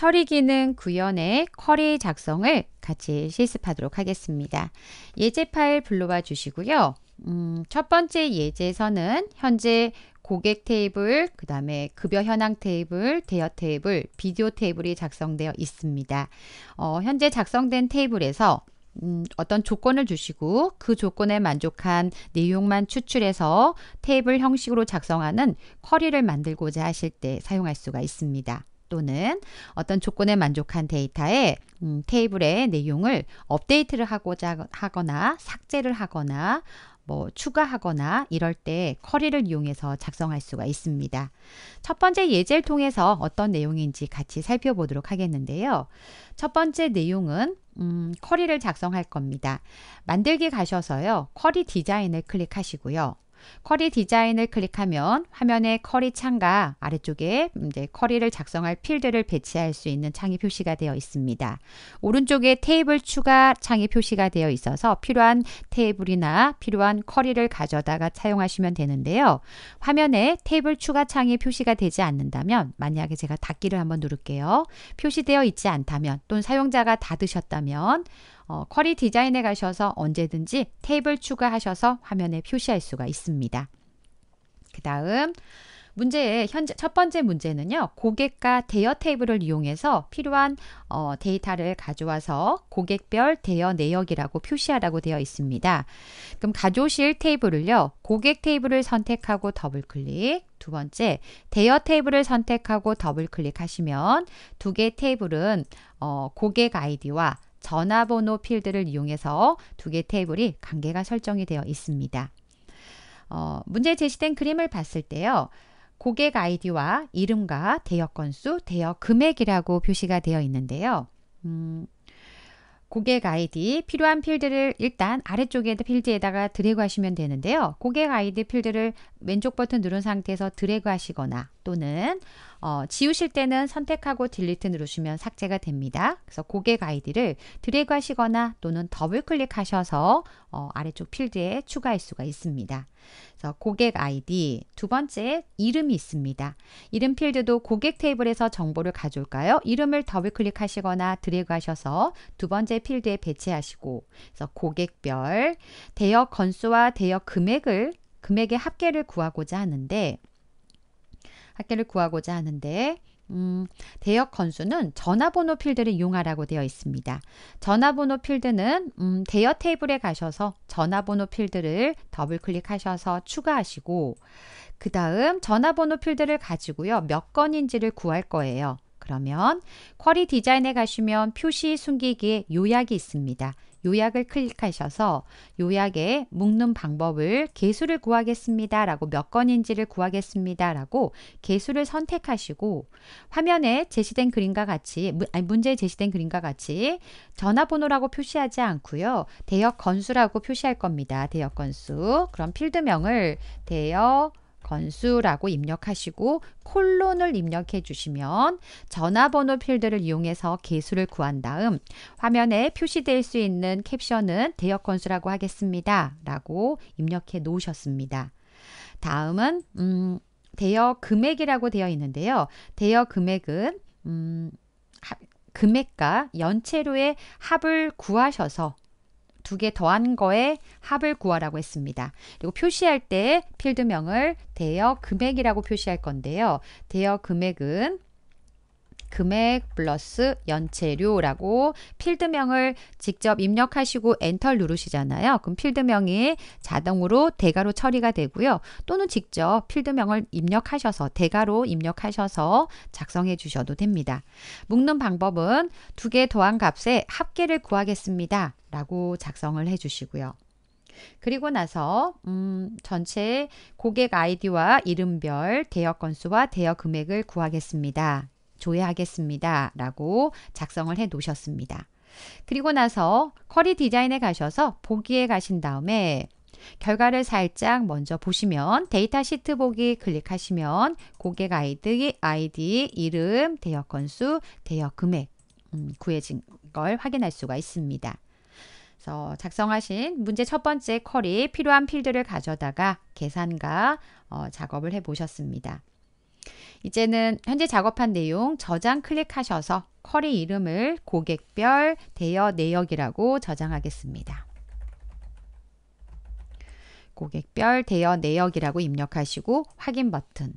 처리 기능 구현의 쿼리 작성을 같이 실습하도록 하겠습니다. 예제 파일 불러와 주시고요. 음, 첫 번째 예제에서는 현재 고객 테이블, 그 다음에 급여 현황 테이블, 대여 테이블, 비디오 테이블이 작성되어 있습니다. 어, 현재 작성된 테이블에서 음, 어떤 조건을 주시고 그 조건에 만족한 내용만 추출해서 테이블 형식으로 작성하는 쿼리를 만들고자 하실 때 사용할 수가 있습니다. 또는 어떤 조건에 만족한 데이터에 음, 테이블의 내용을 업데이트를 하고자 하거나 삭제를 하거나 뭐 추가하거나 이럴 때 커리를 이용해서 작성할 수가 있습니다. 첫 번째 예제를 통해서 어떤 내용인지 같이 살펴보도록 하겠는데요. 첫 번째 내용은 음, 커리를 작성할 겁니다. 만들기 가셔서요. 커리 디자인을 클릭하시고요. 커리 디자인을 클릭하면 화면에 커리 창과 아래쪽에 이제 커리를 작성할 필드를 배치할 수 있는 창이 표시가 되어 있습니다. 오른쪽에 테이블 추가 창이 표시가 되어 있어서 필요한 테이블이나 필요한 커리를 가져다가 사용하시면 되는데요. 화면에 테이블 추가 창이 표시가 되지 않는다면 만약에 제가 닫기를 한번 누를게요. 표시되어 있지 않다면 또는 사용자가 닫으셨다면 어, 쿼리 디자인에 가셔서 언제든지 테이블 추가하셔서 화면에 표시할 수가 있습니다. 그 다음 문제의 현재 첫 번째 문제는요. 고객과 대여 테이블을 이용해서 필요한 어, 데이터를 가져와서 고객별 대여 내역이라고 표시하라고 되어 있습니다. 그럼 가져오실 테이블을요. 고객 테이블을 선택하고 더블 클릭. 두 번째, 대여 테이블을 선택하고 더블 클릭하시면 두 개 테이블은 어, 고객 아이디와 전화번호 필드를 이용해서 두 개 테이블이 관계가 설정이 되어 있습니다. 어, 문제 제시된 그림을 봤을 때요. 고객 아이디와 이름과 대여 건수, 대여 금액이라고 표시가 되어 있는데요. 음, 고객 아이디 필요한 필드를 일단 아래쪽에 필드에다가 드래그 하시면 되는데요. 고객 아이디 필드를 왼쪽 버튼 누른 상태에서 드래그 하시거나 또는 어, 지우실 때는 선택하고 딜리트 누르시면 삭제가 됩니다. 그래서 고객 아이디를 드래그 하시거나 또는 더블 클릭하셔서 어, 아래쪽 필드에 추가할 수가 있습니다. 그래서 고객 아이디, 두 번째 이름이 있습니다. 이름 필드도 고객 테이블에서 정보를 가져올까요? 이름을 더블 클릭하시거나 드래그하셔서 두 번째 필드에 배치하시고 그래서 고객별, 대여 건수와 대여 금액을 금액의 합계를 구하고자 하는데 합계를 구하고자 하는데 음, 대역 건수는 전화번호 필드를 이용하라고 되어 있습니다. 전화번호 필드는 음, 대여 테이블에 가셔서 전화번호 필드를 더블 클릭하셔서 추가하시고 그 다음 전화번호 필드를 가지고요. 몇 건인지를 구할 거예요. 그러면 쿼리 디자인에 가시면 표시 숨기기에 요약이 있습니다. 요약을 클릭하셔서 요약에 묶는 방법을 개수를 구하겠습니다. 라고 몇 건인지를 구하겠습니다. 라고 개수를 선택하시고 화면에 제시된 그림과 같이 아니 문제에 제시된 그림과 같이 전화번호라고 표시하지 않고요. 대역 건수라고 표시할 겁니다. 대역 건수. 그럼 필드명을 대역 건수라고 입력하시고 콜론을 입력해 주시면 전화번호 필드를 이용해서 개수를 구한 다음 화면에 표시될 수 있는 캡션은 대역 건수라고 하겠습니다. 라고 입력해 놓으셨습니다. 다음은 음, 대여 금액이라고 되어 있는데요. 대여 금액은 음, 하, 금액과 연체료의 합을 구하셔서 두개 더한 거에 합을 구하라고 했습니다. 그리고 표시할 때 필드명을 대여 금액이라고 표시할 건데요. 대여 금액은 금액 플러스 연체료라고 필드명을 직접 입력하시고 엔터 누르시잖아요. 그럼 필드명이 자동으로 대가로 처리가 되고요. 또는 직접 필드명을 입력하셔서 대가로 입력하셔서 작성해 주셔도 됩니다. 묶는 방법은 두 개 더한 값에 합계를 구하겠습니다. 라고 작성을 해 주시고요. 그리고 나서 음, 전체 고객 아이디와 이름별 대여 건수와 대여 금액을 구하겠습니다. 조회하겠습니다. 라고 작성을 해 놓으셨습니다. 그리고 나서 쿼리 디자인에 가셔서 보기에 가신 다음에 결과를 살짝 먼저 보시면 데이터 시트 보기 클릭하시면 고객 아이디, 아이디, 이름, 대여 건수, 대여 금액 음, 구해진 걸 확인할 수가 있습니다. 그래서 작성하신 문제 첫 번째 쿼리 필요한 필드를 가져다가 계산과 어, 작업을 해 보셨습니다. 이제는 현재 작업한 내용 저장 클릭하셔서 쿼리 이름을 고객별 대여 내역이라고 저장하겠습니다. 고객별 대여 내역이라고 입력하시고 확인 버튼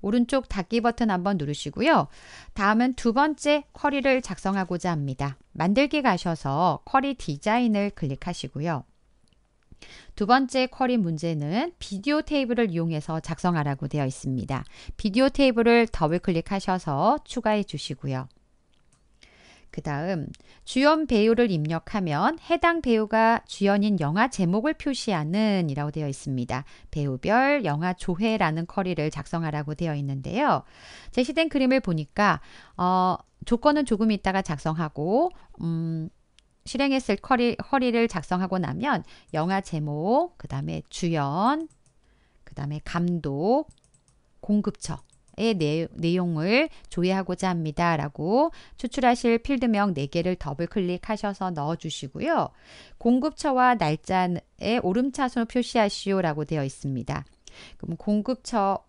오른쪽 닫기 버튼 한번 누르시고요. 다음은 두 번째 쿼리를 작성하고자 합니다. 만들기 가셔서 쿼리 디자인을 클릭하시고요. 두 번째 쿼리 문제는 비디오 테이블을 이용해서 작성하라고 되어 있습니다. 비디오 테이블을 더블 클릭하셔서 추가해 주시고요. 그 다음 주연 배우를 입력하면 해당 배우가 주연인 영화 제목을 표시하는 이라고 되어 있습니다. 배우별 영화 조회라는 커리를 작성하라고 되어 있는데요. 제시된 그림을 보니까 어, 조건은 조금 있다가 작성하고 음, 실행했을 커리, 허리를 작성하고 나면 영화 제목, 그 다음에 주연, 그 다음에 감독, 공급처의 내, 내용을 조회하고자 합니다. 라고 추출하실 필드명 4개를 더블 클릭하셔서 넣어주시고요. 공급처와 날짜에 오름차순을 표시하시오 라고 되어 있습니다. 그럼 공급처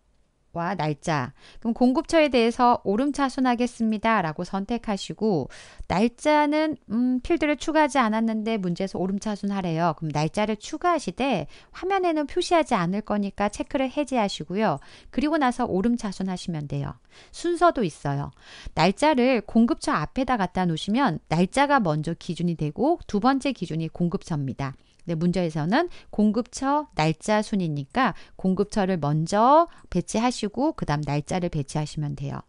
와 날짜. 그럼 공급처에 대해서 오름차순하겠습니다. 라고 선택하시고, 날짜는, 음, 필드를 추가하지 않았는데 문제에서 오름차순하래요. 그럼 날짜를 추가하시되, 화면에는 표시하지 않을 거니까 체크를 해제하시고요. 그리고 나서 오름차순하시면 돼요. 순서도 있어요. 날짜를 공급처 앞에다 갖다 놓으시면, 날짜가 먼저 기준이 되고, 두 번째 기준이 공급처입니다. 근 네, 문제에서는 공급처 날짜 순이니까 공급처를 먼저 배치하시고 그 다음 날짜를 배치하시면 돼요.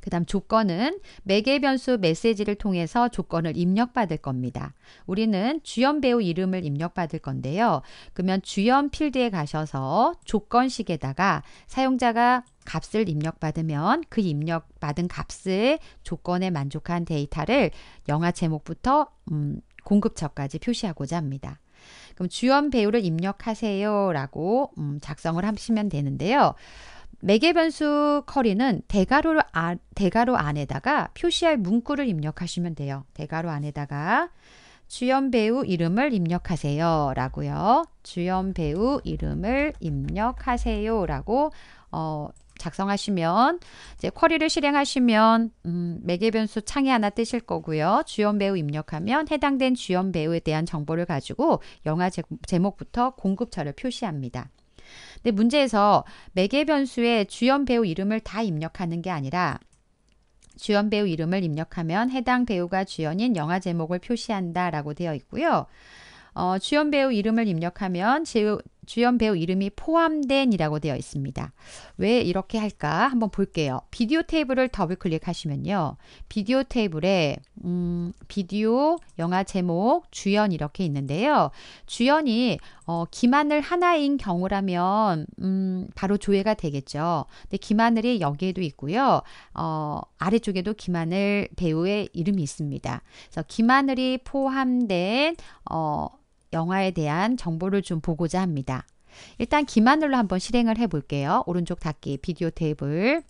그 다음 조건은 매개 변수 메시지를 통해서 조건을 입력받을 겁니다. 우리는 주연 배우 이름을 입력받을 건데요. 그러면 주연 필드에 가셔서 조건식에다가 사용자가 값을 입력받으면 그 입력받은 값의 조건에 만족한 데이터를 영화 제목부터 음, 공급처까지 표시하고자 합니다. 그럼 주연 배우를 입력하세요라고 음, 작성을 하시면 되는데요. 매개 변수 커리는 대괄호 아, 대괄호 안에다가 표시할 문구를 입력하시면 돼요. 대괄호 안에다가 주연 배우 이름을 입력하세요 라고요. 주연 배우 이름을 입력하세요 라고 어, 작성하시면 이제 쿼리를 실행하시면 음, 매개 변수 창에 하나 뜨실 거고요. 주연 배우 입력하면 해당된 주연 배우에 대한 정보를 가지고 영화 제목부터 공급처를 표시합니다. 근데 문제에서 매개 변수에 주연 배우 이름을 다 입력하는 게 아니라 주연 배우 이름을 입력하면 해당 배우가 주연인 영화 제목을 표시한다라고 되어 있고요. 어, 주연 배우 이름을 입력하면 제, 주연 배우 이름이 포함된이라고 되어 있습니다. 왜 이렇게 할까? 한번 볼게요. 비디오 테이블을 더블 클릭하시면요. 비디오 테이블에 음, 비디오, 영화 제목, 주연 이렇게 있는데요. 주연이 어, 김하늘 하나인 경우라면 음, 바로 조회가 되겠죠. 근데 김하늘이 여기에도 있고요. 어, 아래쪽에도 김하늘 배우의 이름이 있습니다. 그래서 김하늘이 포함된 어, 영화에 대한 정보를 좀 보고자 합니다. 일단 기만으로 한번 실행을 해볼게요. 오른쪽 닫기 비디오 테이블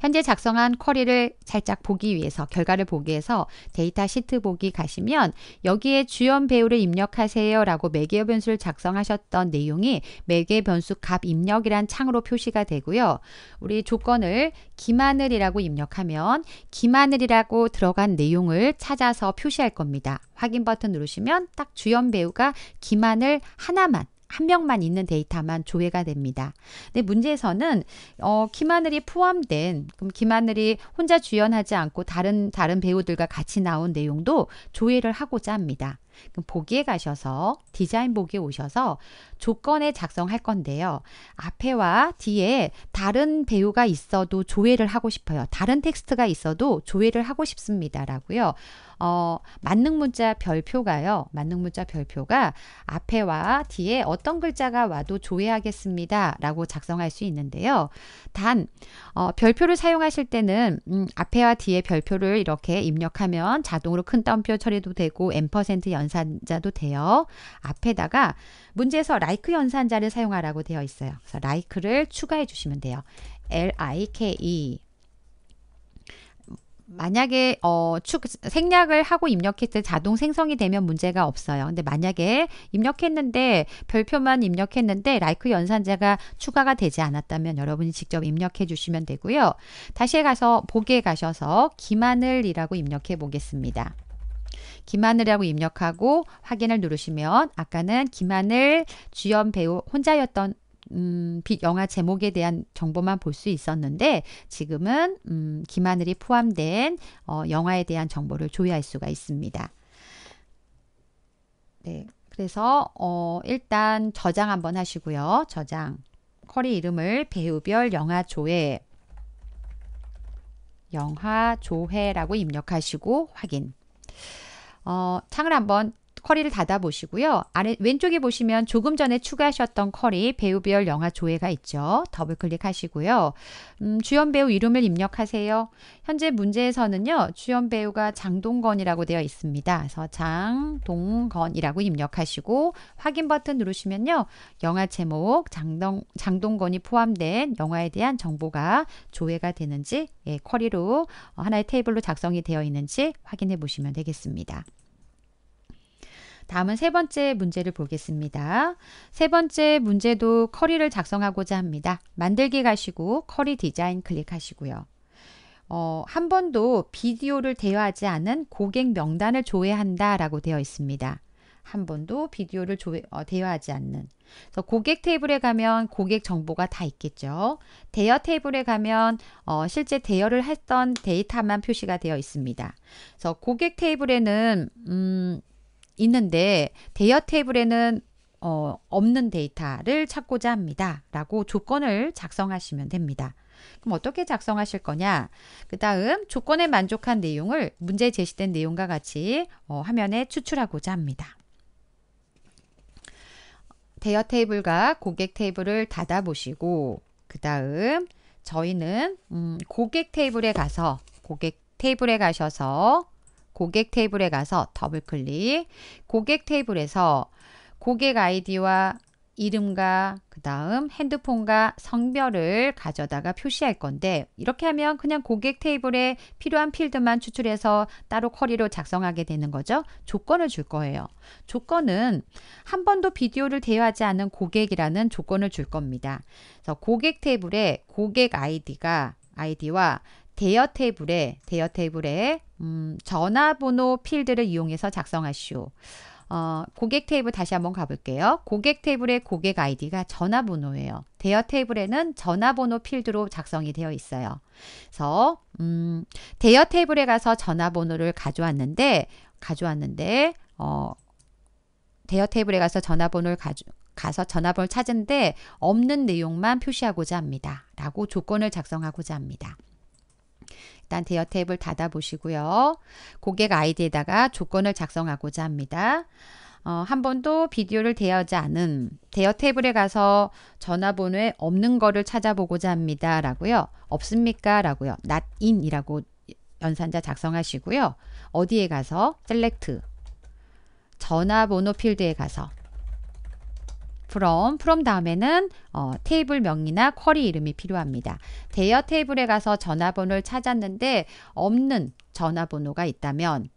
현재 작성한 쿼리를 살짝 보기 위해서 결과를 보기 위해서 데이터 시트 보기 가시면 여기에 주연 배우를 입력하세요 라고 매개 변수를 작성하셨던 내용이 매개 변수 값 입력이란 창으로 표시가 되고요. 우리 조건을 김하늘이라고 입력하면 김하늘이라고 들어간 내용을 찾아서 표시할 겁니다. 확인 버튼 누르시면 딱 주연 배우가 김하늘 하나만 한 명만 있는 데이터만 조회가 됩니다. 근데 문제에서는 어, 김하늘이 포함된 그럼 김하늘이 혼자 주연하지 않고 다른 다른 배우들과 같이 나온 내용도 조회를 하고자 합니다. 그럼 보기에 가셔서 디자인 보기에 오셔서 조건에 작성할 건데요. 앞에와 뒤에 다른 배우가 있어도 조회를 하고 싶어요. 다른 텍스트가 있어도 조회를 하고 싶습니다라고요. 어, 만능 문자 별표가요. 만능 문자 별표가 앞에와 뒤에 어떤 글자가 와도 조회하겠습니다라고 작성할 수 있는데요. 단 어, 별표를 사용하실 때는 음, 앞에와 뒤에 별표를 이렇게 입력하면 자동으로 큰 따옴표 처리도 되고 m% 연산자도 돼요. 앞에다가 문제에서 라이크 연산자를 사용하라고 되어 있어요. 그래서 라이크를 추가해 주시면 돼요. L-I-K-E 만약에 어, 축, 생략을 하고 입력했을 때 자동 생성이 되면 문제가 없어요. 근데 만약에 입력했는데 별표만 입력했는데 라이크 연산자가 추가가 되지 않았다면 여러분이 직접 입력해 주시면 되고요. 다시 가서 보기에 가셔서 기마늘이라고 입력해 보겠습니다. 김하늘이라고 입력하고 확인을 누르시면 아까는 김하늘 주연 배우 혼자였던 음, 빛 영화 제목에 대한 정보만 볼 수 있었는데 지금은 음, 김하늘이 포함된 어, 영화에 대한 정보를 조회할 수가 있습니다. 네, 그래서 어, 일단 저장 한번 하시고요. 저장 커리 이름을 배우별 영화 조회 영화 조회라고 입력하시고 확인. 어, 창을 한번 커리를 닫아보시고요. 아래 왼쪽에 보시면 조금 전에 추가하셨던 커리 배우별 영화 조회가 있죠. 더블클릭 하시고요. 음, 주연 배우 이름을 입력하세요. 현재 문제에서는요. 주연 배우가 장동건이라고 되어 있습니다. 그래서 장동건이라고 입력하시고 확인 버튼 누르시면요. 영화 제목 장동, 장동건이 포함된 영화에 대한 정보가 조회가 되는지 예, 커리로 하나의 테이블로 작성이 되어 있는지 확인해 보시면 되겠습니다. 다음은 세 번째 문제를 보겠습니다. 세 번째 문제도 커리를 작성하고자 합니다. 만들기 가시고 커리 디자인 클릭하시고요. 어, 한 번도 비디오를 대여하지 않은 고객 명단을 조회한다 라고 되어 있습니다. 한 번도 비디오를 조회, 어, 대여하지 않는 그래서 고객 테이블에 가면 고객 정보가 다 있겠죠. 대여 테이블에 가면 어, 실제 대여를 했던 데이터만 표시가 되어 있습니다. 그래서 고객 테이블에는 음, 있는데 대여 테이블에는 어, 없는 데이터를 찾고자 합니다. 라고 조건을 작성하시면 됩니다. 그럼 어떻게 작성하실 거냐? 그 다음 조건에 만족한 내용을 문제 제시된 내용과 같이 어, 화면에 추출하고자 합니다. 대여 테이블과 고객 테이블을 닫아보시고 그 다음 저희는 음, 고객 테이블에 가서 고객 테이블에 가셔서 고객 테이블에 가서 더블 클릭, 고객 테이블에서 고객 아이디와 이름과 그 다음 핸드폰과 성별을 가져다가 표시할 건데 이렇게 하면 그냥 고객 테이블에 필요한 필드만 추출해서 따로 커리로 작성하게 되는 거죠. 조건을 줄 거예요. 조건은 한 번도 비디오를 대여하지 않은 고객이라는 조건을 줄 겁니다. 그래서 고객 테이블에 고객 아이디가 아이디와 대여 테이블에 대여 테이블에 음, 전화번호 필드를 이용해서 작성하시오. 어, 고객 테이블 다시 한번 가볼게요. 고객 테이블의 고객 아이디가 전화번호예요. 대여 테이블에는 전화번호 필드로 작성이 되어 있어요. 그래서 음, 대여 테이블에 가서 전화번호를 가져왔는데 가져왔는데 어, 대여 테이블에 가서 전화번호를 가져 가서 전화번호를 찾은데 없는 내용만 표시하고자 합니다. 라고 조건을 작성하고자 합니다. 일단 대여 탭을 닫아보시고요. 고객 아이디에다가 조건을 작성하고자 합니다. 어, 한 번도 비디오를 대여하지 않은 대여 테이블에 가서 전화번호에 없는 거를 찾아보고자 합니다. 라고요. 없습니까? 라고요. not in 이라고 연산자 작성하시고요. 어디에 가서 셀렉트 전화번호 필드에 가서 from, from 다음에는 어, 테이블 명이나 쿼리 이름이 필요합니다. 대여 테이블에 가서 전화번호를 찾았는데 없는 전화번호가 있다면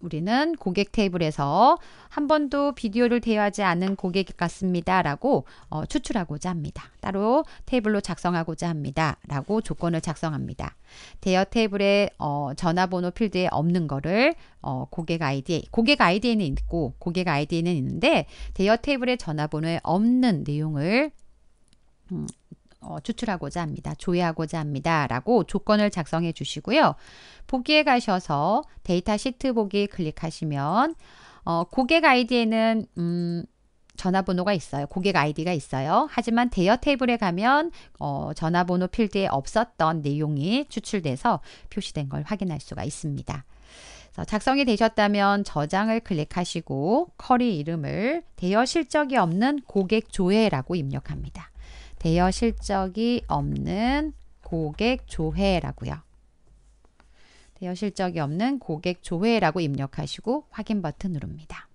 우리는 고객 테이블에서 한 번도 비디오를 대여하지 않은 고객 같습니다. 라고 어, 추출하고자 합니다. 따로 테이블로 작성하고자 합니다. 라고 조건을 작성합니다. 대여 테이블에 어, 전화번호 필드에 없는 거를 어, 고객 아이디, 고객 아이디에는 있고 고객 아이디에는 있는데 대여 테이블에 전화번호에 없는 내용을 음, 어, 추출하고자 합니다. 조회하고자 합니다. 라고 조건을 작성해 주시고요. 보기에 가셔서 데이터 시트 보기 클릭하시면 어, 고객 아이디에는 음, 전화번호가 있어요. 고객 아이디가 있어요. 하지만 대여 테이블에 가면 어, 전화번호 필드에 없었던 내용이 추출돼서 표시된 걸 확인할 수가 있습니다. 작성이 되셨다면 저장을 클릭하시고 커리 이름을 대여 실적이 없는 고객 조회라고 입력합니다. 대여 실적이 없는 고객 조회라고요. 대여 실적이 없는 고객 조회라고 입력하시고 확인 버튼 누릅니다.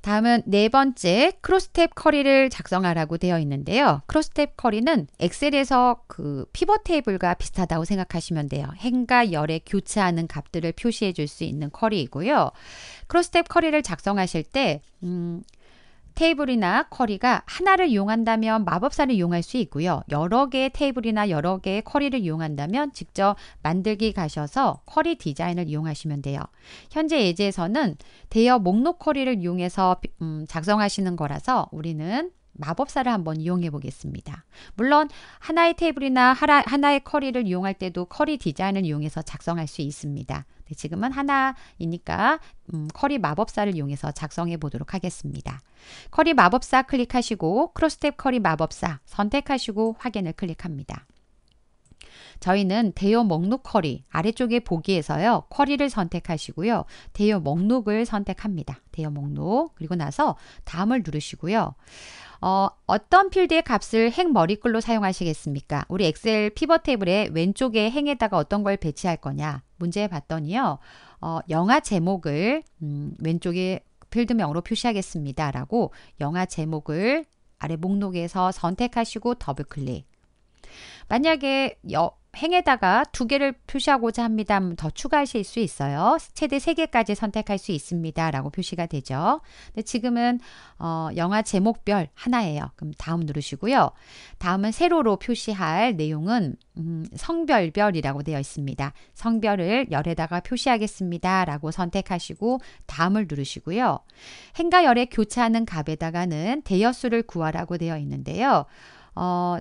다음은 네 번째 크로스탭 커리를 작성하라고 되어 있는데요. 크로스탭 커리는 엑셀에서 그 피벗 테이블과 비슷하다고 생각하시면 돼요. 행과 열에 교차하는 값들을 표시해 줄 수 있는 커리이고요. 크로스탭 커리를 작성하실 때 음, 테이블이나 커리가 하나를 이용한다면 마법사를 이용할 수 있고요. 여러 개의 테이블이나 여러 개의 커리를 이용한다면 직접 만들기 가셔서 커리 디자인을 이용하시면 돼요. 현재 예제에서는 대여 목록 커리를 이용해서 음, 작성하시는 거라서 우리는 마법사를 한번 이용해 보겠습니다. 물론 하나의 테이블이나 하나의 커리를 이용할 때도 커리 디자인을 이용해서 작성할 수 있습니다. 지금은 하나이니까 음, 커리 마법사를 이용해서 작성해 보도록 하겠습니다. 커리 마법사 클릭하시고 크로스탭 커리 마법사 선택하시고 확인을 클릭합니다. 저희는 대여 목록 커리 아래쪽에 보기에서요 커리를 선택하시고요 대여 목록을 선택합니다 대여 목록 그리고 나서 다음을 누르시고요 어, 어떤 필드의 값을 행 머리글로 사용하시겠습니까? 우리 엑셀 피벗 테이블의 왼쪽에 행에다가 어떤 걸 배치할 거냐 문제 봤더니요. 어, 영화 제목을 음, 왼쪽에 필드명으로 표시하겠습니다. 라고 영화 제목을 아래 목록에서 선택하시고 더블클릭 만약에 여, 행에다가 두 개를 표시하고자 합니다. 더 추가하실 수 있어요. 최대 세 개까지 선택할 수 있습니다. 라고 표시가 되죠. 근데 지금은 어, 영화 제목별 하나예요. 그럼 다음 누르시고요. 다음은 세로로 표시할 내용은 음, 성별별이라고 되어 있습니다. 성별을 열에다가 표시하겠습니다. 라고 선택하시고 다음을 누르시고요. 행과 열의 교차하는 값에다가는 대여수를 구하라고 되어 있는데요. 어,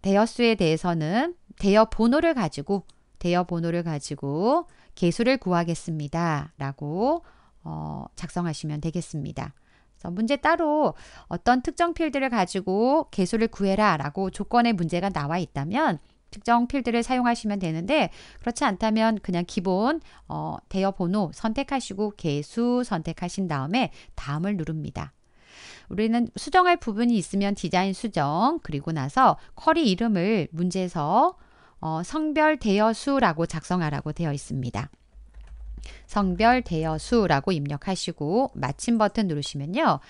대여수에 대해서는 대여 번호를 가지고 대여 번호를 가지고 개수를 구하겠습니다. 라고 어, 작성하시면 되겠습니다. 문제 따로 어떤 특정 필드를 가지고 개수를 구해라 라고 조건의 문제가 나와 있다면 특정 필드를 사용하시면 되는데 그렇지 않다면 그냥 기본 어, 대여 번호 선택하시고 개수 선택하신 다음에 다음을 누릅니다. 우리는 수정할 부분이 있으면 디자인 수정 그리고 나서 커리 이름을 문제에서 어, 성별 대여수라고 작성하라고 되어 있습니다. 성별 대여수라고 입력하시고 마침 버튼 누르시면요.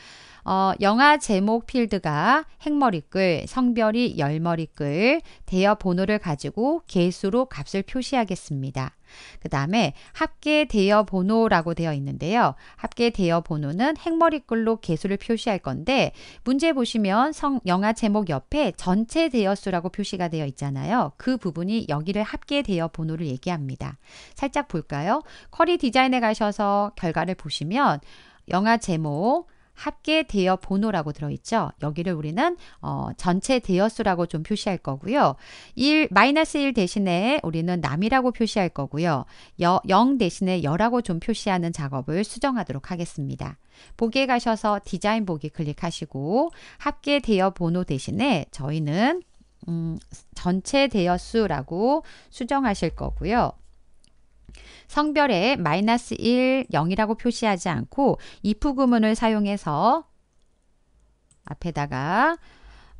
어, 영화 제목 필드가 행머리글, 성별이 열머리글, 대여 번호를 가지고 개수로 값을 표시하겠습니다. 그 다음에 합계 대여 번호라고 되어 있는데요. 합계 대여 번호는 행머리글로 개수를 표시할 건데 문제 보시면 성, 영화 제목 옆에 전체 대여수라고 표시가 되어 있잖아요. 그 부분이 여기를 합계 대여 번호를 얘기합니다. 살짝 볼까요? 커리 디자인에 가셔서 결과를 보시면 영화 제목 합계 대여 번호라고 들어있죠. 여기를 우리는 어, 전체 대여수라고 좀 표시할 거고요. 1, 마이너스 1 대신에 우리는 남이라고 표시할 거고요. 여, 0 대신에 여라고 좀 표시하는 작업을 수정하도록 하겠습니다. 보기에 가셔서 디자인 보기 클릭하시고 합계 대여 번호 대신에 저희는 음, 전체 대여수라고 수정하실 거고요. 성별에 마이너스 1, 0이라고 표시하지 않고 if 구문을 사용해서 앞에다가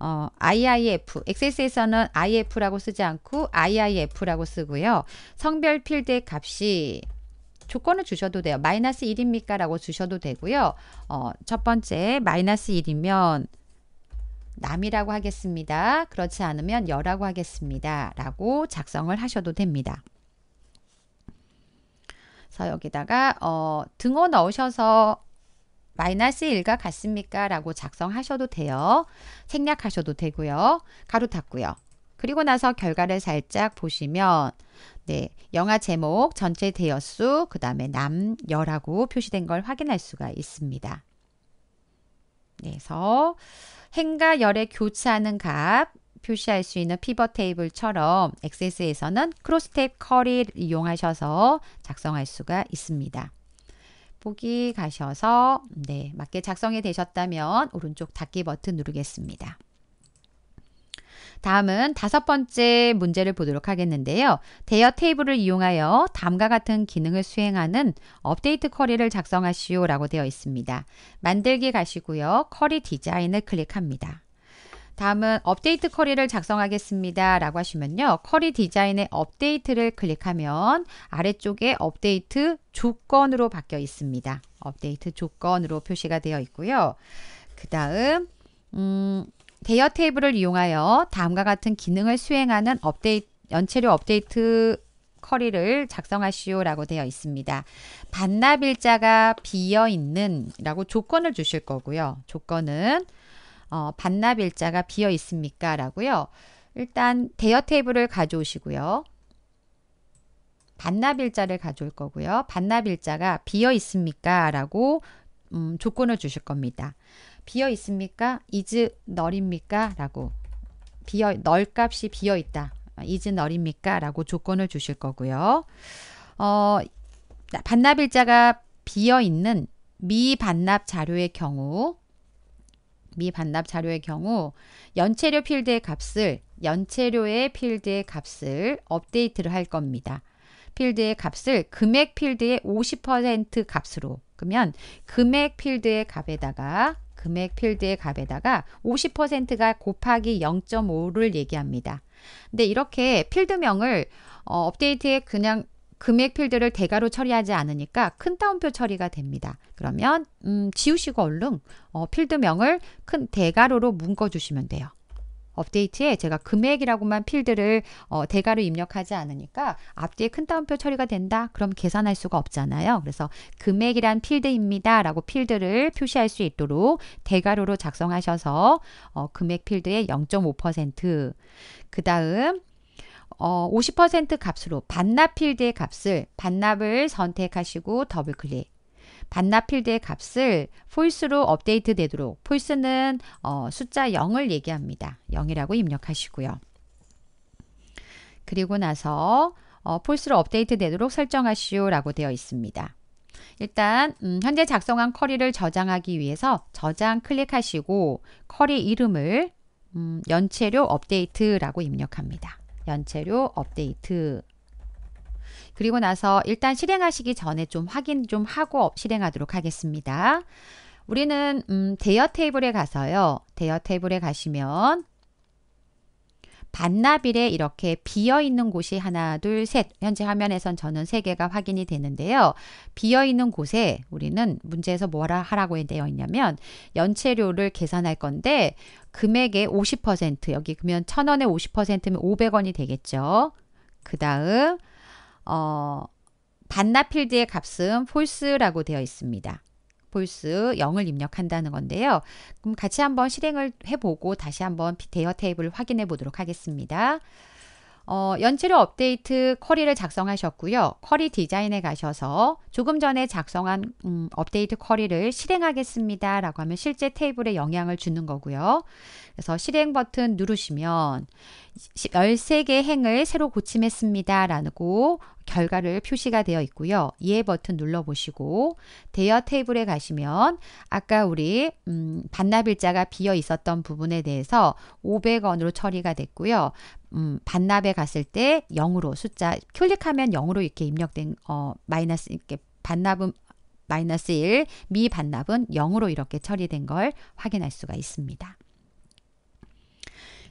어, IIF, XS에서는 IF라고 쓰지 않고 IIF라고 쓰고요. 성별 필드의 값이 조건을 주셔도 돼요. 마이너스 1입니까? 라고 주셔도 되고요. 어, 첫 번째 마이너스 1이면 남이라고 하겠습니다. 그렇지 않으면 여라고 하겠습니다. 라고 작성을 하셔도 됩니다. 그래서 여기다가 어, 등호 넣으셔서 마이너스 1과 같습니까? 라고 작성하셔도 돼요. 생략하셔도 되고요. 가로 탔고요. 그리고 나서 결과를 살짝 보시면 네 영화 제목, 전체 대여수, 그 다음에 남여라고 표시된 걸 확인할 수가 있습니다. 네, 그래서 행과 열의 교차하는 값 표시할 수 있는 피벗 테이블처럼 액세스에서는 크로스탭 커리를 이용하셔서 작성할 수가 있습니다. 보기 가셔서 네 맞게 작성이 되셨다면 오른쪽 닫기 버튼 누르겠습니다. 다음은 다섯 번째 문제를 보도록 하겠는데요. 대여 테이블을 이용하여 다음과 같은 기능을 수행하는 업데이트 커리를 작성하시오 라고 되어 있습니다. 만들기 가시고요. 커리 디자인을 클릭합니다. 다음은 업데이트 쿼리를 작성하겠습니다. 라고 하시면요. 쿼리 디자인의 업데이트를 클릭하면 아래쪽에 업데이트 조건으로 바뀌어 있습니다. 업데이트 조건으로 표시가 되어 있고요. 그 다음 음, 대여 테이블을 이용하여 다음과 같은 기능을 수행하는 업데이트 연체료 업데이트 커리를 작성하시오 라고 되어 있습니다. 반납 일자가 비어 있는 라고 조건을 주실 거고요. 조건은 어, 반납 일자가 비어 있습니까? 라고요. 일단 대여 테이블을 가져오시고요. 반납 일자를 가져올 거고요. 반납 일자가 비어 있습니까? 라고 음, 조건을 주실 겁니다. 비어 있습니까? 이즈 널입니까? 라고 비어 널 값이 비어 있다. 이즈 널입니까? 라고 조건을 주실 거고요. 어, 반납일자가 비어 있는 미반납 자료의 경우 미반납 자료의 경우 연체료 필드의 값을 연체료의 필드의 값을 업데이트를 할 겁니다. 필드의 값을 금액 필드의 50% 값으로 그러면 금액 필드의 값에다가 금액 필드의 값에다가 50%가 곱하기 0.5를 얘기합니다. 근데 이렇게 필드명을 어, 업데이트에 그냥 금액 필드를 대가로 처리하지 않으니까 큰 따옴표 처리가 됩니다. 그러면 음, 지우시고 얼른 어, 필드명을 큰 대가로로 묶어주시면 돼요. 업데이트에 제가 금액이라고만 필드를 어, 대가로 입력하지 않으니까 앞뒤에 큰 따옴표 처리가 된다? 그럼 계산할 수가 없잖아요. 그래서 금액이란 필드입니다. 라고 필드를 표시할 수 있도록 대가로로 작성하셔서 어, 금액 필드에 0.5%그 다음 어, 50% 값으로 반납 필드의 값을 반납을 선택하시고 더블 클릭. 반납 필드의 값을 false로 업데이트 되도록 false는 어, 숫자 0을 얘기합니다. 0이라고 입력하시고요. 그리고 나서 어, false로 업데이트 되도록 설정하시오 라고 되어 있습니다. 일단 음, 현재 작성한 쿼리를 저장하기 위해서 저장 클릭하시고 쿼리 이름을 음, 연체료 업데이트라고 입력합니다. 연체료 업데이트 그리고 나서 일단 실행하시기 전에 좀 확인 좀 하고 실행하도록 하겠습니다. 우리는 음, 대여 테이블에 가서요. 대여 테이블에 가시면 반나빌에 이렇게 비어 있는 곳이 하나, 둘, 셋. 현재 화면에선 저는 세 개가 확인이 되는데요. 비어 있는 곳에 우리는 문제에서 뭐라 하라고 되어 있냐면 연체료를 계산할 건데 금액의 50% 여기 그러면 천0 0 0원에 50%면 500원이 되겠죠. 그다음 어 반납필드의 값은 폴스라고 되어 있습니다. 볼스 0을 입력한다는 건데요. 그럼 같이 한번 실행을 해보고 다시 한번 데어 테이블을 확인해 보도록 하겠습니다. 어, 연체료 업데이트 쿼리를 작성하셨고요. 쿼리 디자인에 가셔서 조금 전에 작성한 음, 업데이트 쿼리를 실행하겠습니다. 라고 하면 실제 테이블에 영향을 주는 거고요. 그래서 실행 버튼 누르시면 13개 행을 새로 고침했습니다. 라고 결과를 표시가 되어 있고요. 이 예 버튼 눌러보시고 대여 테이블에 가시면 아까 우리 음, 반납일자가 비어 있었던 부분에 대해서 500원으로 처리가 됐고요. 음, 반납에 갔을 때 0으로 숫자 클릭하면 0으로 이렇게 입력된 어, 마이너스 이렇게 반납은 마이너스 1, 미반납은 0으로 이렇게 처리된 걸 확인할 수가 있습니다.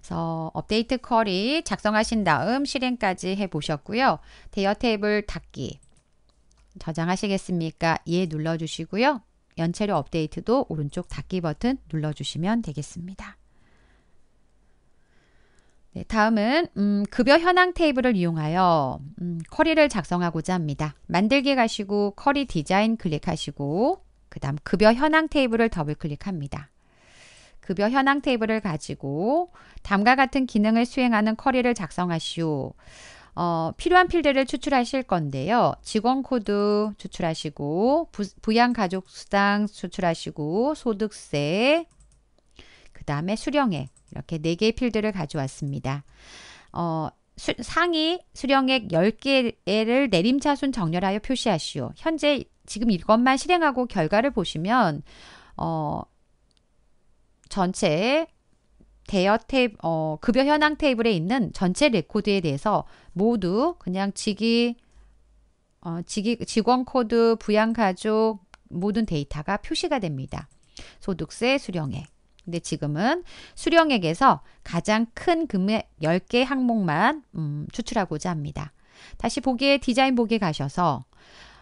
그래서 업데이트 쿼리 작성하신 다음 실행까지 해보셨고요. 대여 테이블 닫기 저장하시겠습니까? 예 눌러주시고요. 연체료 업데이트도 오른쪽 닫기 버튼 눌러주시면 되겠습니다. 네, 다음은 음, 급여 현황 테이블을 이용하여 음, 쿼리를 작성하고자 합니다. 만들기 가시고 쿼리 디자인 클릭하시고 그 다음 급여 현황 테이블을 더블 클릭합니다. 급여 현황 테이블을 가지고 다음과 같은 기능을 수행하는 커리를 작성하시오. 어, 필요한 필드를 추출하실 건데요. 직원 코드 추출하시고 부양 가족 수당 추출하시고 소득세 그 다음에 수령액 이렇게 네개의 필드를 가져왔습니다. 어, 수, 상위 수령액 10개를 내림차순 정렬하여 표시하시오. 현재 지금 이것만 실행하고 결과를 보시면 어, 전체 대여 테이 어, 급여 현황 테이블에 있는 전체 레코드에 대해서 모두 그냥 직위, 어, 직위, 직원 코드, 부양 가족 모든 데이터가 표시가 됩니다. 소득세, 수령액. 근데 지금은 수령액에서 가장 큰 금액 10개 항목만 음, 추출하고자 합니다. 다시 보기에 디자인 보기에 가셔서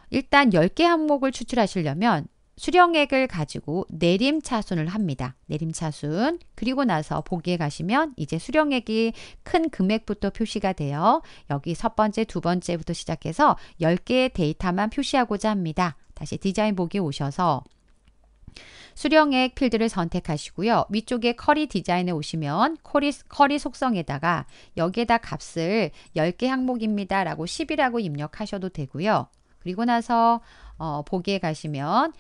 일단 10개 항목을 추출하시려면 수령액을 가지고 내림차순을 합니다. 내림차순 그리고 나서 보기에 가시면 이제 수령액이 큰 금액부터 표시가 되어 여기 첫 번째, 두 번째부터 시작해서 10개의 데이터만 표시하고자 합니다. 다시 디자인 보기에 오셔서 수령액 필드를 선택하시고요. 위쪽에 커리 디자인에 오시면 커리, 커리 속성에다가 여기에다 값을 10개 항목입니다. 라고 10이라고 입력하셔도 되고요. 그리고 나서 어, 보기에 가시면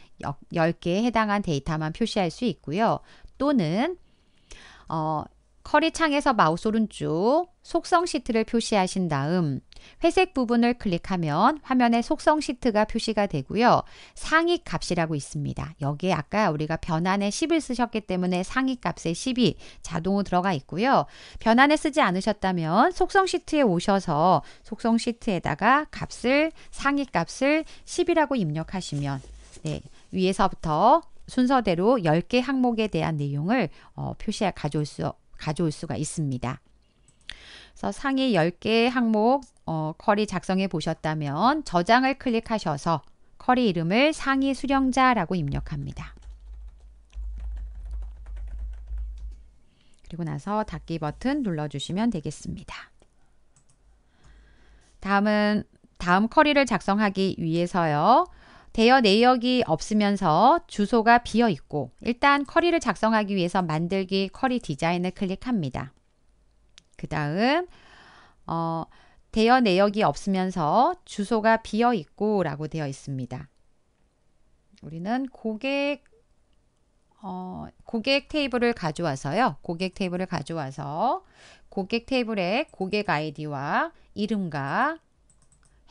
10개에 해당한 데이터만 표시할 수 있고요. 또는 어, 커리 창에서 마우스 오른쪽 속성 시트를 표시하신 다음 회색 부분을 클릭하면 화면에 속성 시트가 표시가 되고요. 상위 값이라고 있습니다. 여기에 아까 우리가 변환에 10을 쓰셨기 때문에 상위 값에 10이 자동으로 들어가 있고요. 변환에 쓰지 않으셨다면 속성 시트에 오셔서 속성 시트에다가 값을 상위 값을 10이라고 입력하시면 네, 위에서부터 순서대로 10개 항목에 대한 내용을 어, 표시해 가져올 수 가져올 수가 있습니다. 그래서 상위 10개 항목 어, 쿼리 작성해 보셨다면 저장을 클릭하셔서 쿼리 이름을 상위 수령자라고 입력합니다. 그리고 나서 닫기 버튼 눌러주시면 되겠습니다. 다음은 다음 쿼리를 작성하기 위해서요. 대여 내역이 없으면서 주소가 비어 있고 일단 커리를 작성하기 위해서 만들기 커리 디자인을 클릭합니다. 그 다음 어, 대여 내역이 없으면서 주소가 비어 있고 라고 되어 있습니다. 우리는 고객 어, 고객 테이블을 가져와서요. 고객 테이블을 가져와서 고객 테이블에 고객 아이디와 이름과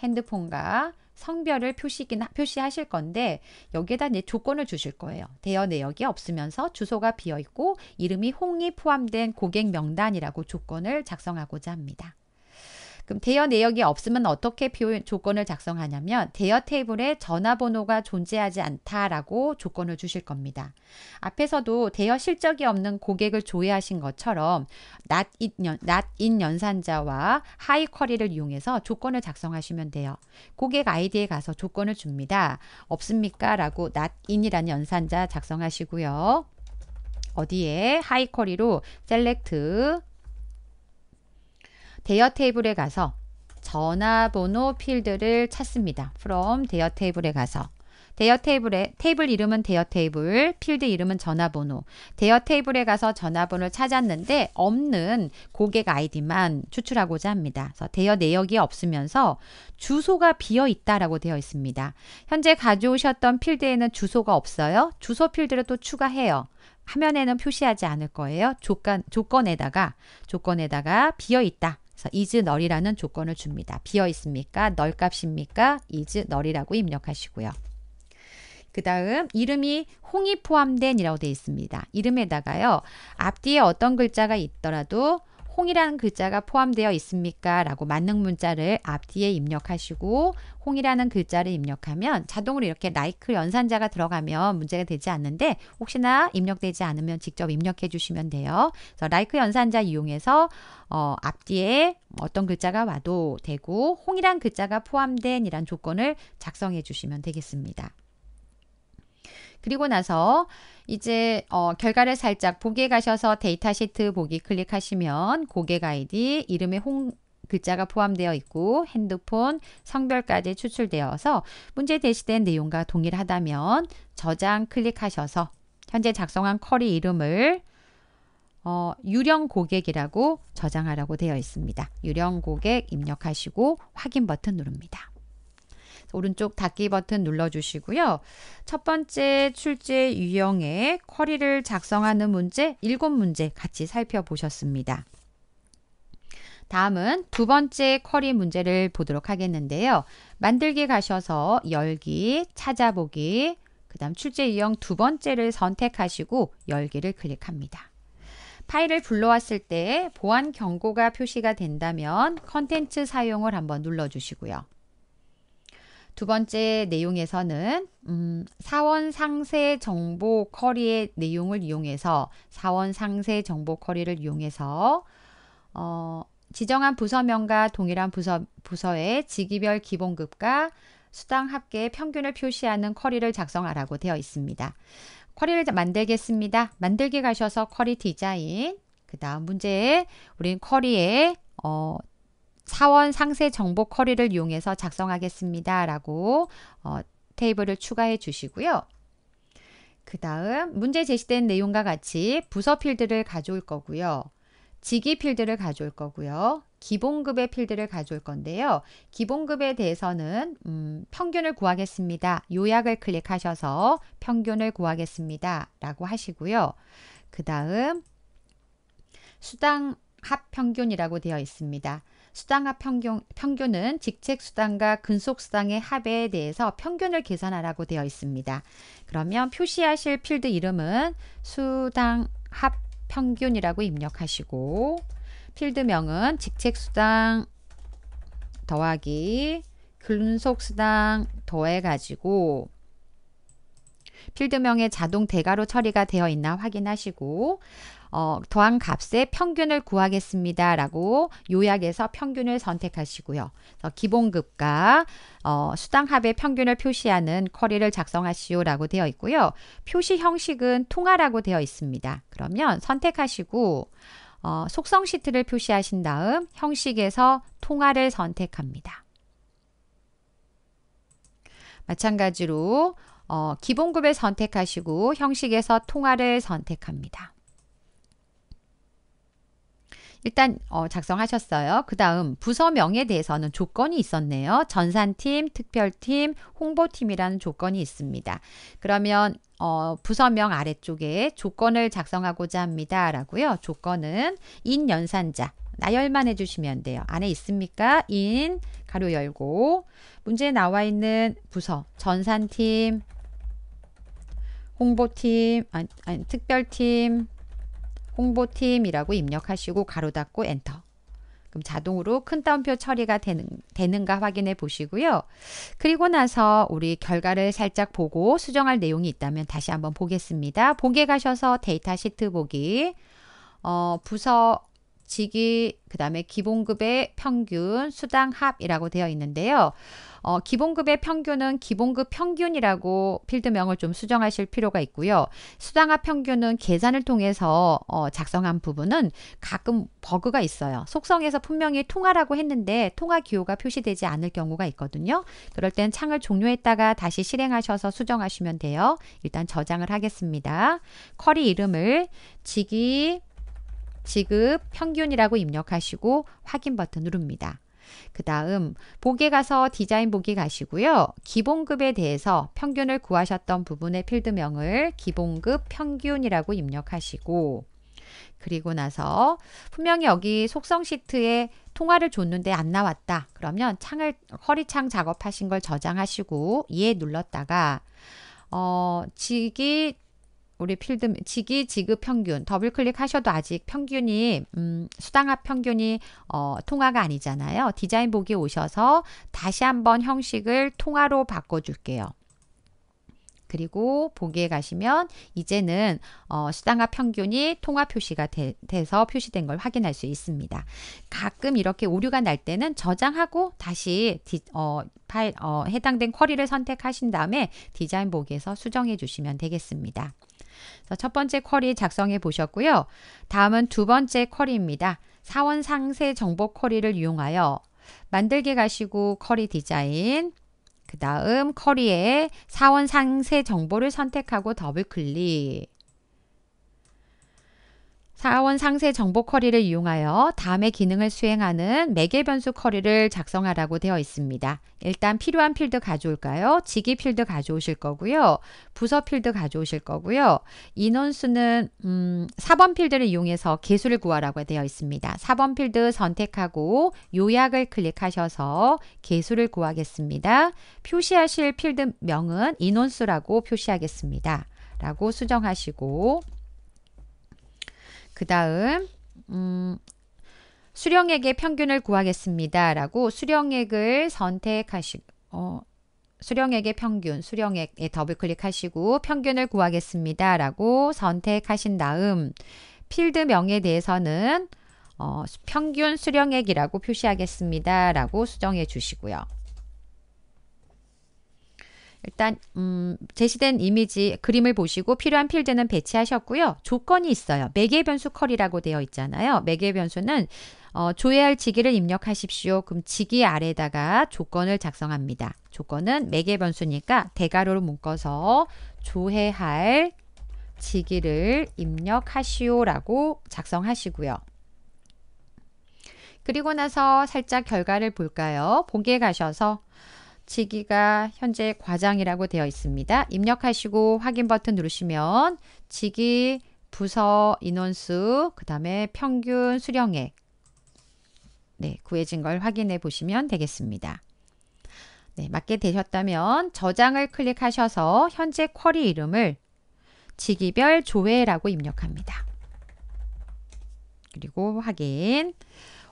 핸드폰과 성별을 표시긴 표시하실 건데 여기에다 이제 조건을 주실 거예요. 대여 내역이 없으면서 주소가 비어 있고 이름이 홍이 포함된 고객 명단이라고 조건을 작성하고자 합니다. 그럼 대여 내역이 없으면 어떻게 표현, 조건을 작성하냐면 대여 테이블에 전화번호가 존재하지 않다라고 조건을 주실 겁니다. 앞에서도 대여 실적이 없는 고객을 조회하신 것처럼 낫인 연, 낫인 연산자와 하이 쿼리를 이용해서 조건을 작성하시면 돼요. 고객 아이디에 가서 조건을 줍니다. 없습니까? 라고 낫인이라는 연산자 작성하시고요. 어디에 하이 쿼리로 셀렉트 대여 테이블에 가서 전화번호 필드를 찾습니다. from 대여 테이블에 가서 대여 테이블에 테이블 이름은 대여 테이블, 필드 이름은 전화번호. 대여 테이블에 가서 전화번호를 찾았는데 없는 고객 아이디만 추출하고자 합니다. 그래서 대여 내역이 없으면서 주소가 비어 있다라고 되어 있습니다. 현재 가져오셨던 필드에는 주소가 없어요. 주소 필드를 또 추가해요. 화면에는 표시하지 않을 거예요. 조건, 조건에다가 조건에다가 비어 있다. 그래서 is null이라는 조건을 줍니다. 비어 있습니까? 널 값입니까? is null이라고 입력하시고요. 그 다음 이름이 홍이 포함된 이라고 되어 있습니다. 이름에다가요. 앞뒤에 어떤 글자가 있더라도 홍이라는 글자가 포함되어 있습니까? 라고 만능 문자를 앞뒤에 입력하시고 홍이라는 글자를 입력하면 자동으로 이렇게 나이크 연산자가 들어가면 문제가 되지 않는데 혹시나 입력되지 않으면 직접 입력해 주시면 돼요. 그래서 라이크 연산자 이용해서 어, 앞뒤에 어떤 글자가 와도 되고 홍이란 글자가 포함된 이란 조건을 작성해 주시면 되겠습니다. 그리고 나서 이제 어, 결과를 살짝 보기에 가셔서 데이터 시트 보기 클릭하시면 고객 아이디, 이름의 홍 글자가 포함되어 있고 핸드폰, 성별까지 추출되어서 문제 제시된 내용과 동일하다면 저장 클릭하셔서 현재 작성한 커리 이름을 어, 유령 고객이라고 저장하라고 되어 있습니다. 유령 고객 입력하시고 확인 버튼 누릅니다. 오른쪽 닫기 버튼 눌러주시고요. 첫 번째 출제 유형의 쿼리를 작성하는 문제 7문제 같이 살펴보셨습니다. 다음은 두 번째 쿼리 문제를 보도록 하겠는데요. 만들기 가셔서 열기, 찾아보기, 그 다음 출제 유형 두 번째를 선택하시고 열기를 클릭합니다. 파일을 불러왔을 때 보안 경고가 표시가 된다면 컨텐츠 사용을 한번 눌러주시고요. 두 번째 내용에서는 음, 사원 상세 정보 커리의 내용을 이용해서 사원 상세 정보 커리를 이용해서 어, 지정한 부서명과 동일한 부서, 부서의 직위별 기본급과 수당 합계 평균을 표시하는 커리를 작성하라고 되어 있습니다. 커리를 만들겠습니다. 만들기 가셔서 커리 디자인 그 다음 문제에 우린 커리의 어, 사원 상세 정보 커리를 이용해서 작성하겠습니다. 라고 어, 테이블을 추가해 주시고요. 그 다음 문제 제시된 내용과 같이 부서 필드를 가져올 거고요. 직위 필드를 가져올 거고요. 기본급의 필드를 가져올 건데요. 기본급에 대해서는 음, 평균을 구하겠습니다. 요약을 클릭하셔서 평균을 구하겠습니다. 라고 하시고요. 그 다음 수당 합평균이라고 되어 있습니다. 수당합 평균, 평균은 직책수당과 근속수당의 합에 대해서 평균을 계산하라고 되어 있습니다. 그러면 표시하실 필드 이름은 수당합 평균이라고 입력하시고 필드명은 직책수당 더하기 근속수당 더해가지고 필드명에 자동 대가로 처리가 되어 있나 확인하시고 어, 더한 값의 평균을 구하겠습니다. 라고 요약해서 평균을 선택하시고요. 기본급과 어, 수당합의 평균을 표시하는 커리를 작성하시오 라고 되어 있고요. 표시 형식은 통화라고 되어 있습니다. 그러면 선택하시고 어, 속성 시트를 표시하신 다음 형식에서 통화를 선택합니다. 마찬가지로 어, 기본급을 선택하시고 형식에서 통화를 선택합니다. 일단 어, 작성하셨어요. 그 다음 부서명에 대해서는 조건이 있었네요. 전산팀, 특별팀, 홍보팀이라는 조건이 있습니다. 그러면 어, 부서명 아래쪽에 조건을 작성하고자 합니다. 라고요. 조건은 인 연산자, 나열만 해주시면 돼요. 안에 있습니까? 인, 가로 열고 문제에 나와 있는 부서, 전산팀, 홍보팀, 아니, 아니, 특별팀, 홍보팀이라고 입력하시고 가로 닫고 엔터. 그럼 자동으로 큰 따옴표 처리가 되는, 되는가 확인해 보시고요. 그리고 나서 우리 결과를 살짝 보고 수정할 내용이 있다면 다시 한번 보겠습니다. 보기에 가셔서 데이터 시트 보기, 어, 부서 직위, 그 다음에 기본급의 평균, 수당 합이라고 되어 있는데요. 어, 기본급의 평균은 기본급 평균이라고 필드명을 좀 수정하실 필요가 있고요. 수당화 평균은 계산을 통해서 어, 작성한 부분은 가끔 버그가 있어요. 속성에서 분명히 통화라고 했는데 통화 기호가 표시되지 않을 경우가 있거든요. 그럴 땐 창을 종료했다가 다시 실행하셔서 수정하시면 돼요. 일단 저장을 하겠습니다. 커리 이름을 직위 지급 평균이라고 입력하시고 확인 버튼 누릅니다. 그 다음 보기 가서 디자인 보기 가시고요. 기본급에 대해서 평균을 구하셨던 부분의 필드명을 기본급 평균이라고 입력하시고 그리고 나서 분명히 여기 속성 시트에 통화를 줬는데 안 나왔다. 그러면 창을 허리창 작업하신 걸 저장하시고 예 눌렀다가 어, 직이 우리 필드 지기 지급 평균 더블 클릭하셔도 아직 평균이 음, 수당합 평균이 어, 통화가 아니잖아요. 디자인 보기 오셔서 다시 한번 형식을 통화로 바꿔줄게요. 그리고 보기에 가시면 이제는 어, 수당합 평균이 통화 표시가 되, 돼서 표시된 걸 확인할 수 있습니다. 가끔 이렇게 오류가 날 때는 저장하고 다시 디, 어, 파일, 어, 해당된 쿼리를 선택하신 다음에 디자인 보기에서 수정해 주시면 되겠습니다. 첫 번째 쿼리 작성해 보셨고요. 다음은 두 번째 쿼리입니다. 사원 상세 정보 쿼리를 이용하여 만들기 가시고 쿼리 디자인 그 다음 쿼리에 사원 상세 정보를 선택하고 더블 클릭 사원 상세 정보 쿼리를 이용하여 다음의 기능을 수행하는 매개 변수 쿼리를 작성하라고 되어 있습니다. 일단 필요한 필드 가져올까요? 직위 필드 가져오실 거고요. 부서 필드 가져오실 거고요. 인원수는 음, 4번 필드를 이용해서 개수를 구하라고 되어 있습니다. 4번 필드 선택하고 요약을 클릭하셔서 개수를 구하겠습니다. 표시하실 필드 명은 인원수라고 표시하겠습니다. 라고 수정하시고 그 다음 음, 수령액의 평균을 구하겠습니다. 라고 수령액을 선택하시 어, 수령액의 평균, 수령액에 더블 클릭하시고 평균을 구하겠습니다. 라고 선택하신 다음 필드명에 대해서는 어, 평균 수령액이라고 표시하겠습니다. 라고 수정해 주시고요. 일단 음, 제시된 이미지 그림을 보시고 필요한 필드는 배치하셨고요. 조건이 있어요. 매개 변수 컬이라고 되어 있잖아요. 매개 변수는 어, 조회할 직위를 입력하십시오. 그럼 직위 아래다가 조건을 작성합니다. 조건은 매개 변수니까 대괄호로 묶어서 조회할 직위를 입력하시오라고 작성하시고요. 그리고 나서 살짝 결과를 볼까요? 보기에 가셔서 지기가 현재 과장이라고 되어 있습니다. 입력하시고 확인 버튼 누르시면 직위 부서 인원수 그 다음에 평균 수령액 네, 구해진 걸 확인해 보시면 되겠습니다. 네, 맞게 되셨다면 저장을 클릭하셔서 현재 쿼리 이름을 직위별 조회라고 입력합니다. 그리고 확인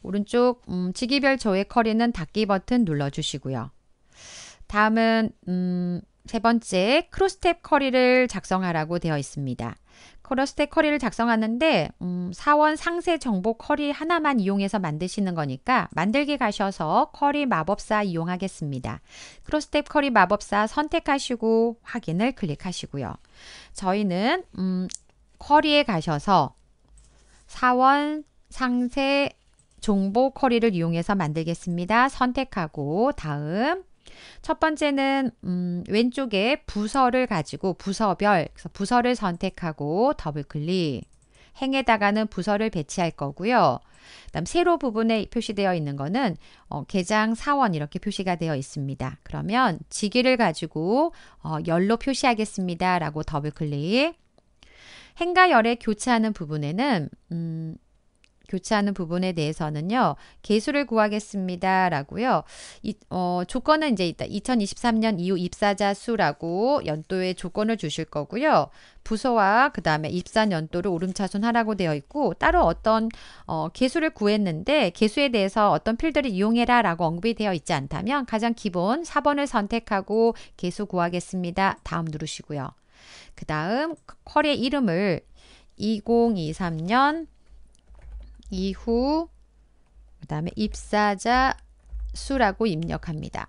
오른쪽 음, 직위별 조회 쿼리는 닫기 버튼 눌러주시고요. 다음은 음, 세 번째 크로스텝 커리를 작성하라고 되어 있습니다. 크로스텝 커리를 작성하는데 음, 사원 상세 정보 커리 하나만 이용해서 만드시는 거니까 만들기 가셔서 커리 마법사 이용하겠습니다. 크로스텝 커리 마법사 선택하시고 확인을 클릭하시고요. 저희는 음, 커리에 가셔서 사원 상세 정보 커리를 이용해서 만들겠습니다. 선택하고 다음 첫 번째는 음, 왼쪽에 부서를 가지고 부서별, 그래서 부서를 선택하고 더블 클릭. 행에다가는 부서를 배치할 거고요. 그다음 세로 부분에 표시되어 있는 거는 어, 개장 사원 이렇게 표시가 되어 있습니다. 그러면 직위를 가지고 어, 열로 표시하겠습니다라고 더블 클릭. 행과 열의 교차하는 부분에는 음, 교체하는 부분에 대해서는요. 개수를 구하겠습니다. 라고요. 이, 어, 조건은 이제 있다. 2023년 이후 입사자 수라고 연도에 조건을 주실 거고요. 부서와 그 다음에 입사 연도를 오름차순하라고 되어 있고 따로 어떤 어, 개수를 구했는데 개수에 대해서 어떤 필드를 이용해라 라고 언급이 되어 있지 않다면 가장 기본 4번을 선택하고 개수 구하겠습니다. 다음 누르시고요. 그 다음 쿼리의 이름을 2023년 이후 그 다음에 입사자 수라고 입력합니다.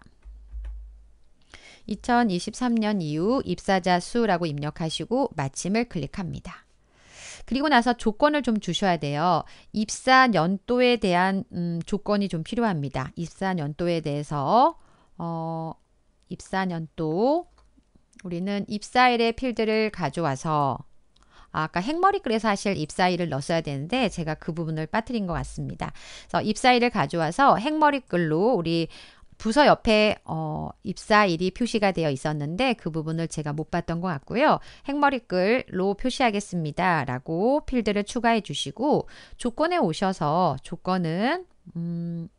2023년 이후 입사자 수라고 입력하시고 마침을 클릭합니다. 그리고 나서 조건을 좀 주셔야 돼요. 입사 연도에 대한 음, 조건이 좀 필요합니다. 입사 연도에 대해서 어, 입사 연도 우리는 입사일의 필드를 가져와서 아, 까 핵머리 그에서 하실 잎사귀를 넣었어야 되는데 제가 그 부분을 빠뜨린 것 같습니다. 그래서 잎사귀를 가져와서 핵머리 글로 우리 부서 옆에 어, 입사일이 표시가 되어 있었는데 그 부분을 제가 못 봤던 것 같고요. 행머리글로 표시하겠습니다. 라고 필드를 추가해 주시고 조건에 오셔서 조건은 음,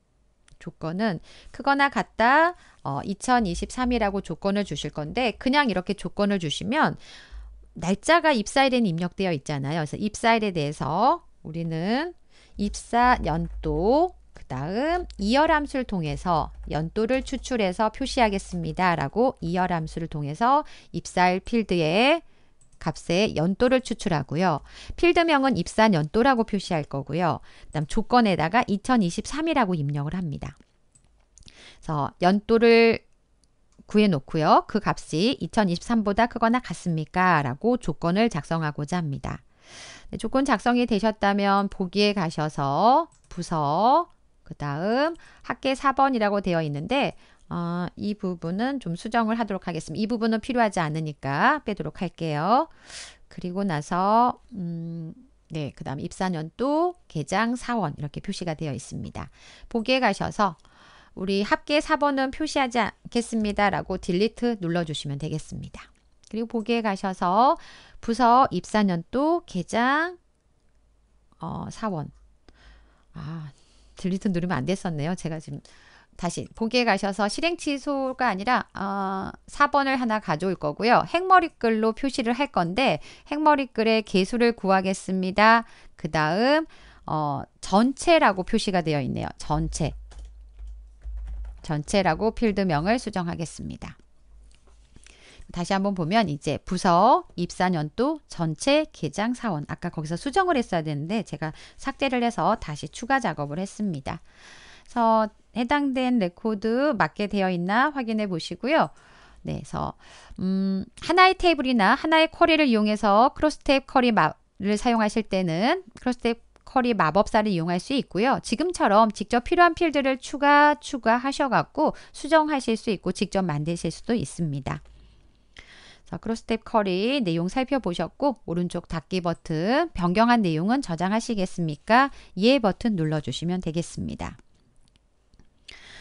조건은 크거나 같다 어, 2023이라고 조건을 주실 건데 그냥 이렇게 조건을 주시면 날짜가 입사일에는 입력되어 있잖아요. 그래서 입사일에 대해서 우리는 입사 연도 그 다음 이열 함수를 통해서 연도를 추출해서 표시하겠습니다. 라고 이열 함수를 통해서 입사일 필드에 값의 연도를 추출하고요. 필드명은 입산 연도라고 표시할 거고요. 그다음 조건에다가 2023이라고 입력을 합니다. 그래서 연도를 구해놓고요. 그 값이 2023보다 크거나 같습니까? 라고 조건을 작성하고자 합니다. 네, 조건 작성이 되셨다면 보기에 가셔서 부서, 그 다음 학계 4번이라고 되어 있는데 어, 이 부분은 좀 수정을 하도록 하겠습니다. 이 부분은 필요하지 않으니까 빼도록 할게요. 그리고 나서 음, 네, 그 다음 입사년도, 개장, 사원 이렇게 표시가 되어 있습니다. 보기에 가셔서 우리 합계 4번은 표시하지 않겠습니다. 라고 딜리트 눌러주시면 되겠습니다. 그리고 보기에 가셔서 부서 입사년도 계장 어, 사원 아 딜리트 누르면 안 됐었네요. 제가 지금 다시 보기에 가셔서 실행 취소가 아니라 어, 4번을 하나 가져올 거고요. 행머리글로 표시를 할 건데 행머리글에 개수를 구하겠습니다. 그 다음 어, 전체라고 표시가 되어 있네요. 전체 전체라고 필드명을 수정하겠습니다. 다시 한번 보면 이제 부서, 입사년도, 전체, 계장, 사원 아까 거기서 수정을 했어야 되는데 제가 삭제를 해서 다시 추가 작업을 했습니다. 그래서 해당된 레코드 맞게 되어 있나 확인해 보시고요. 네, 서 음, 하나의 테이블이나 하나의 쿼리를 이용해서 크로스탭 쿼리 를 사용하실 때는 크로스탭 커리 마법사를 이용할 수 있고요. 지금처럼 직접 필요한 필드를 추가 추가하셔갖고 수정하실 수 있고 직접 만드실 수도 있습니다. 자, 크로스텝 커리 내용 살펴보셨고 오른쪽 닫기 버튼 변경한 내용은 저장하시겠습니까? 예 버튼 눌러주시면 되겠습니다.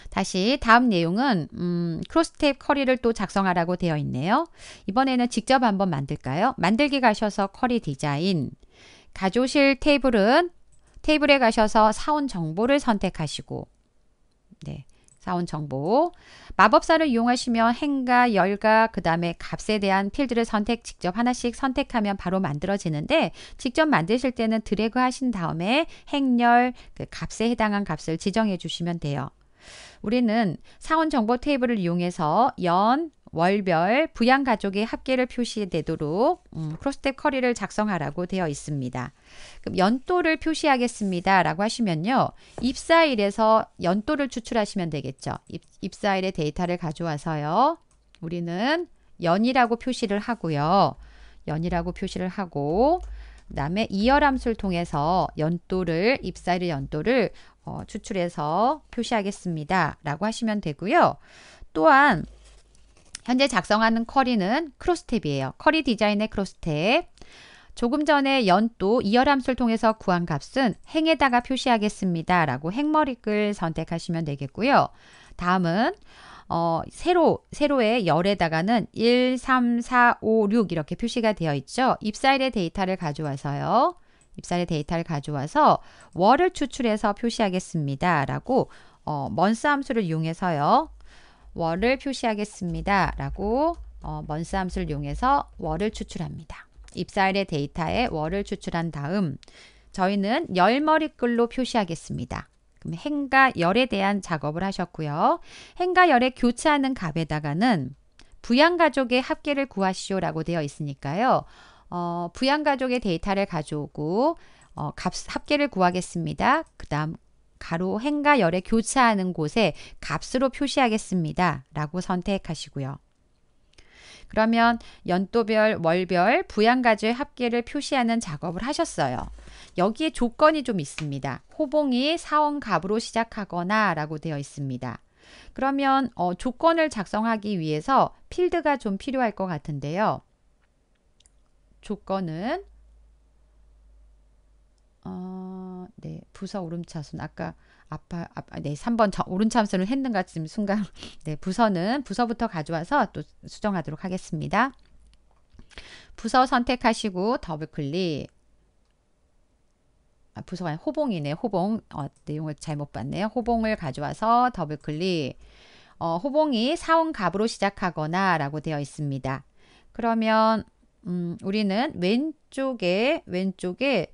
다시 다음 내용은 음, 크로스텝 커리를 또 작성하라고 되어 있네요. 이번에는 직접 한번 만들까요? 만들기 가셔서 커리 디자인 가조실 테이블은 테이블에 가셔서 사원 정보를 선택하시고 네. 사원 정보. 마법사를 이용하시면 행과 열과 그 다음에 값에 대한 필드를 선택 직접 하나씩 선택하면 바로 만들어지는데 직접 만드실 때는 드래그 하신 다음에 행열 그 값에 해당한 값을 지정해 주시면 돼요. 우리는 사원 정보 테이블을 이용해서 연, 월별 부양 가족의 합계를 표시되도록 음, 크로스탭 커리를 작성하라고 되어 있습니다. 그럼 연도를 표시하겠습니다라고 하시면요. 입사일에서 연도를 추출하시면 되겠죠. 입, 입사일의 데이터를 가져와서요. 우리는 연이라고 표시를 하고요. 연이라고 표시를 하고 그다음에 이열함수를 통해서 연도를 입사일의 연도를 어, 추출해서 표시하겠습니다라고 하시면 되고요. 또한 현재 작성하는 커리는 크로스탭이에요. 커리 디자인의 크로스탭. 조금 전에 연도 이열함수를 통해서 구한 값은 행에다가 표시하겠습니다. 라고 행머리글 선택하시면 되겠고요. 다음은 어, 세로, 세로의 열에다가는 1, 3, 4, 5, 6 이렇게 표시가 되어 있죠. 입사일의 데이터를 가져와서요. 입사일의 데이터를 가져와서 월을 추출해서 표시하겠습니다. 라고 어, 먼스 함수를 이용해서요. 월을 표시하겠습니다. 라고 어, 먼스 함수를 이용해서 월을 추출합니다. 입사일의 데이터에 월을 추출한 다음 저희는 열머리글로 표시하겠습니다. 그럼 행과 열에 대한 작업을 하셨고요. 행과 열에 교차하는 값에다가는 부양가족의 합계를 구하시오라고 되어 있으니까요. 어, 부양가족의 데이터를 가져오고 어, 값, 합계를 구하겠습니다. 그 다음 가로 행과 열에 교차하는 곳에 값으로 표시하겠습니다. 라고 선택하시고요. 그러면 연도별, 월별, 부양가주의 합계를 표시하는 작업을 하셨어요. 여기에 조건이 좀 있습니다. 호봉이 사원갑으로 시작하거나 라고 되어 있습니다. 그러면 어, 조건을 작성하기 위해서 필드가 좀 필요할 것 같은데요. 조건은 어, 네. 부서 오름차순. 아까 아빠아빠 아, 네, 3번 저, 오름참순을 했는가 지금 순간. 네, 부서는 부서부터 가져와서 또 수정하도록 하겠습니다. 부서 선택하시고 더블 클릭. 아, 부서가 아니라 호봉이네. 호봉. 어, 내용을 잘못 봤네요. 호봉을 가져와서 더블 클릭. 어, 호봉이 사원갑으로 시작하거나 라고 되어 있습니다. 그러면 음, 우리는 왼쪽에 왼쪽에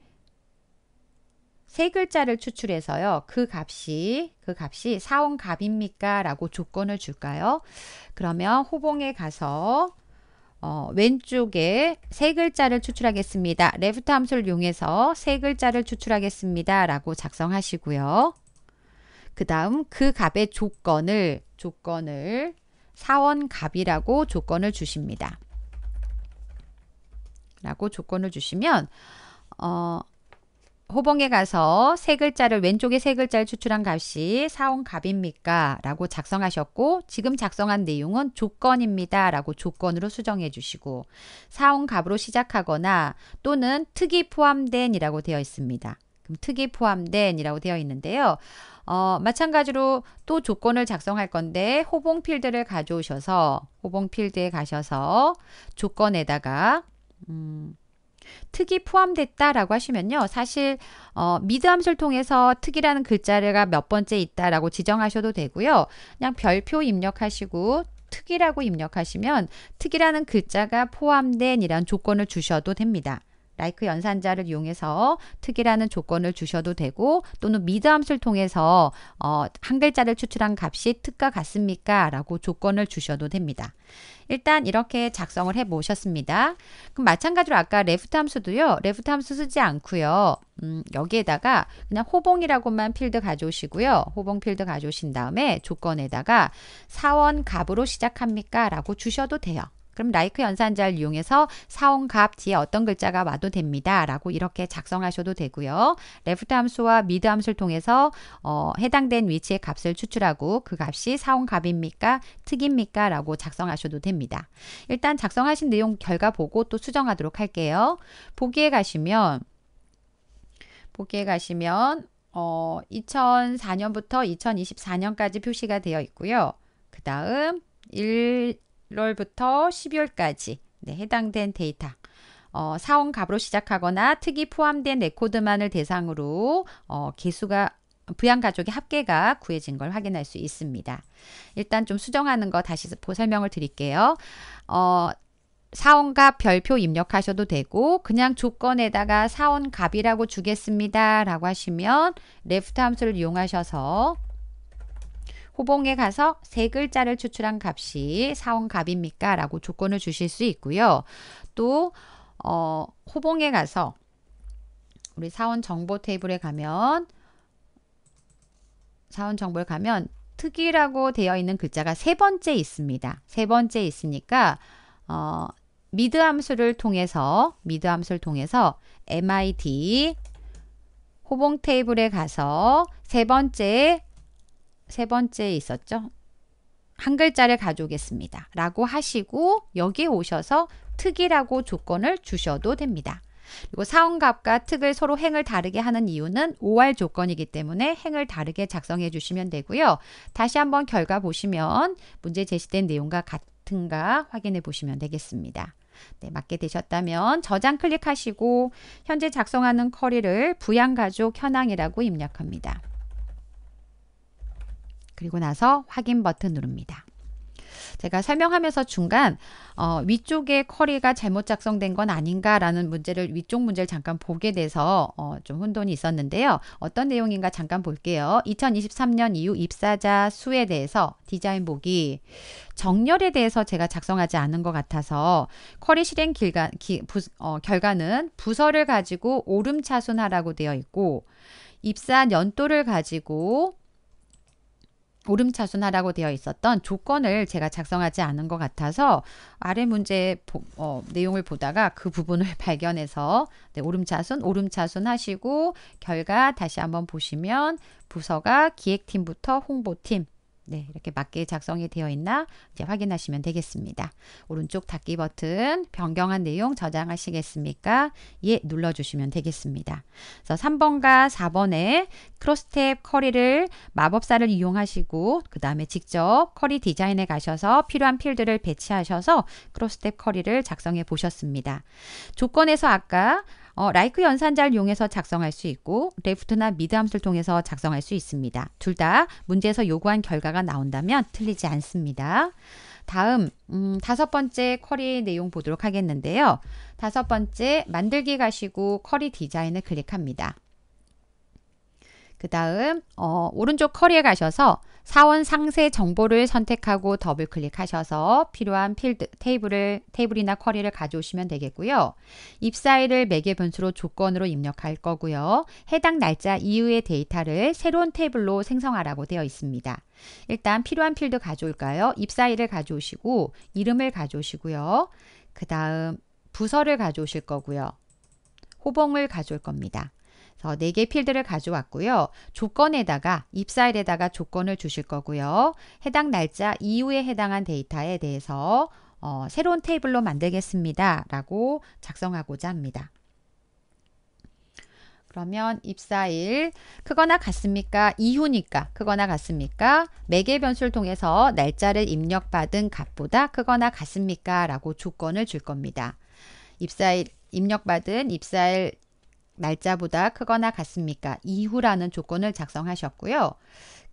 세 글자를 추출해서요. 그 값이 그 값이 사온 값입니까? 라고 조건을 줄까요? 그러면 호봉에 가서 어, 왼쪽에 세 글자를 추출하겠습니다. 레프트 함수를 이용해서 세 글자를 추출하겠습니다. 라고 작성하시고요. 그 다음 그 값의 조건을 조건을 사원 값이라고 조건을 주십니다. 라고 조건을 주시면 어, 호봉에 가서 세 글자를 왼쪽에 세 글자를 추출한 값이 사온 값입니까? 라고 작성하셨고 지금 작성한 내용은 조건입니다. 라고 조건으로 수정해 주시고 사온 값으로 시작하거나 또는 특이 포함된 이라고 되어 있습니다. 그럼 특이 포함된 이라고 되어 있는데요. 어, 마찬가지로 또 조건을 작성할 건데 호봉 필드를 가져오셔서 호봉 필드에 가셔서 조건에다가 음, 특이 포함됐다라고 하시면요. 사실 어, 미드함수를 통해서 특이라는 글자가 몇 번째 있다라고 지정하셔도 되고요. 그냥 별표 입력하시고 특이라고 입력하시면 특이라는 글자가 포함된 이란 조건을 주셔도 됩니다. 라이크 연산자를 이용해서 특이라는 조건을 주셔도 되고 또는 미드 함수를 통해서 어, 한 글자를 추출한 값이 특과 같습니까? 라고 조건을 주셔도 됩니다. 일단 이렇게 작성을 해 보셨습니다. 그럼 마찬가지로 아까 레프트 함수도요. 레프트 함수 쓰지 않고요. 음, 여기에다가 그냥 호봉이라고만 필드 가져오시고요. 호봉 필드 가져오신 다음에 조건에다가 사원 값으로 시작합니까? 라고 주셔도 돼요. 그럼 라이크 연산자를 이용해서 사원값 뒤에 어떤 글자가 와도 됩니다. 라고 이렇게 작성하셔도 되고요. 레프트 함수와 미드 함수를 통해서 어, 해당된 위치의 값을 추출하고 그 값이 사원값입니까? 특입니까? 라고 작성하셔도 됩니다. 일단 작성하신 내용 결과 보고 또 수정하도록 할게요. 보기에 가시면 보기에 가시면 어, 2004년부터 2024년까지 표시가 되어 있고요. 그 다음 1월부터 12월까지 네, 해당된 데이터 어, 사원 갑으로 시작하거나 특이 포함된 레코드만을 대상으로 어, 개수가 부양 가족의 합계가 구해진 걸 확인할 수 있습니다. 일단 좀 수정하는 거 다시 설명을 드릴게요. 어, 사원값 별표 입력하셔도 되고 그냥 조건에다가 사원값이라고 주겠습니다 라고 하시면 레프트 함수를 이용하셔서 호봉에 가서 세 글자를 추출한 값이 사원값입니까? 라고 조건을 주실 수 있고요. 또 어, 호봉에 가서 우리 사원 정보 테이블에 가면 사원 정보에 가면 특이라고 되어 있는 글자가 세 번째 있습니다. 세 번째 있으니까 어, 미드 함수를 통해서 미드 함수를 통해서 MID 호봉 테이블에 가서 세 번째 세 번째에 있었죠. 한 글자를 가져오겠습니다. 라고 하시고 여기 오셔서 특이라고 조건을 주셔도 됩니다. 그리고 사원값과 특을 서로 행을 다르게 하는 이유는 5알 조건이기 때문에 행을 다르게 작성해 주시면 되고요. 다시 한번 결과 보시면 문제 제시된 내용과 같은가 확인해 보시면 되겠습니다. 네, 맞게 되셨다면 저장 클릭하시고 현재 작성하는 커리를 부양가족 현황이라고 입력합니다. 그리고 나서 확인 버튼 누릅니다. 제가 설명하면서 중간 어, 위쪽에 커리가 잘못 작성된 건 아닌가라는 문제를 위쪽 문제를 잠깐 보게 돼서 어, 좀 혼돈이 있었는데요. 어떤 내용인가 잠깐 볼게요. 2023년 이후 입사자 수에 대해서 디자인 보기 정렬에 대해서 제가 작성하지 않은 것 같아서 커리 실행 길가, 기, 부, 어, 결과는 부서를 가지고 오름차순하라고 되어 있고 입사 연도를 가지고 오름차순하라고 되어 있었던 조건을 제가 작성하지 않은 것 같아서 아래 문제 어, 내용을 보다가 그 부분을 발견해서 네, 오름차순, 오름차순 하시고 결과 다시 한번 보시면 부서가 기획팀부터 홍보팀, 네, 이렇게 맞게 작성이 되어 있나 이제 확인하시면 되겠습니다. 오른쪽 닫기 버튼 변경한 내용 저장하시겠습니까? 예, 눌러주시면 되겠습니다. 그래서 3번과 4번에 크로스탭 커리를 마법사를 이용하시고 그 다음에 직접 커리 디자인에 가셔서 필요한 필드를 배치하셔서 크로스탭 커리를 작성해 보셨습니다. 조건에서 아까 어, 라이크 연산자를 이용해서 작성할 수 있고 레프트나 미드 함수를 통해서 작성할 수 있습니다. 둘 다 문제에서 요구한 결과가 나온다면 틀리지 않습니다. 다음 음, 다섯 번째 쿼리 내용 보도록 하겠는데요. 다섯 번째 만들기 가시고 쿼리 디자인을 클릭합니다. 그 다음 어, 오른쪽 쿼리에 가셔서 사원 상세 정보를 선택하고 더블 클릭하셔서 필요한 필드, 테이블을, 테이블이나 쿼리를 가져오시면 되겠고요. 입사일을 매개 변수로 조건으로 입력할 거고요. 해당 날짜 이후의 데이터를 새로운 테이블로 생성하라고 되어 있습니다. 일단 필요한 필드 가져올까요? 입사일을 가져오시고 이름을 가져오시고요. 그 다음 부서를 가져오실 거고요. 호봉을 가져올 겁니다. 그래서 4개 필드를 가져왔고요. 조건에다가 입사일에다가 조건을 주실 거고요. 해당 날짜 이후에 해당한 데이터에 대해서 어, 새로운 테이블로 만들겠습니다. 라고 작성하고자 합니다. 그러면 입사일 크거나 같습니까? 이후니까 크거나 같습니까? 매개 변수를 통해서 날짜를 입력받은 값보다 크거나 같습니까? 라고 조건을 줄 겁니다. 입사일 입력받은 입사일 날짜보다 크거나 같습니까? 이후라는 조건을 작성하셨고요.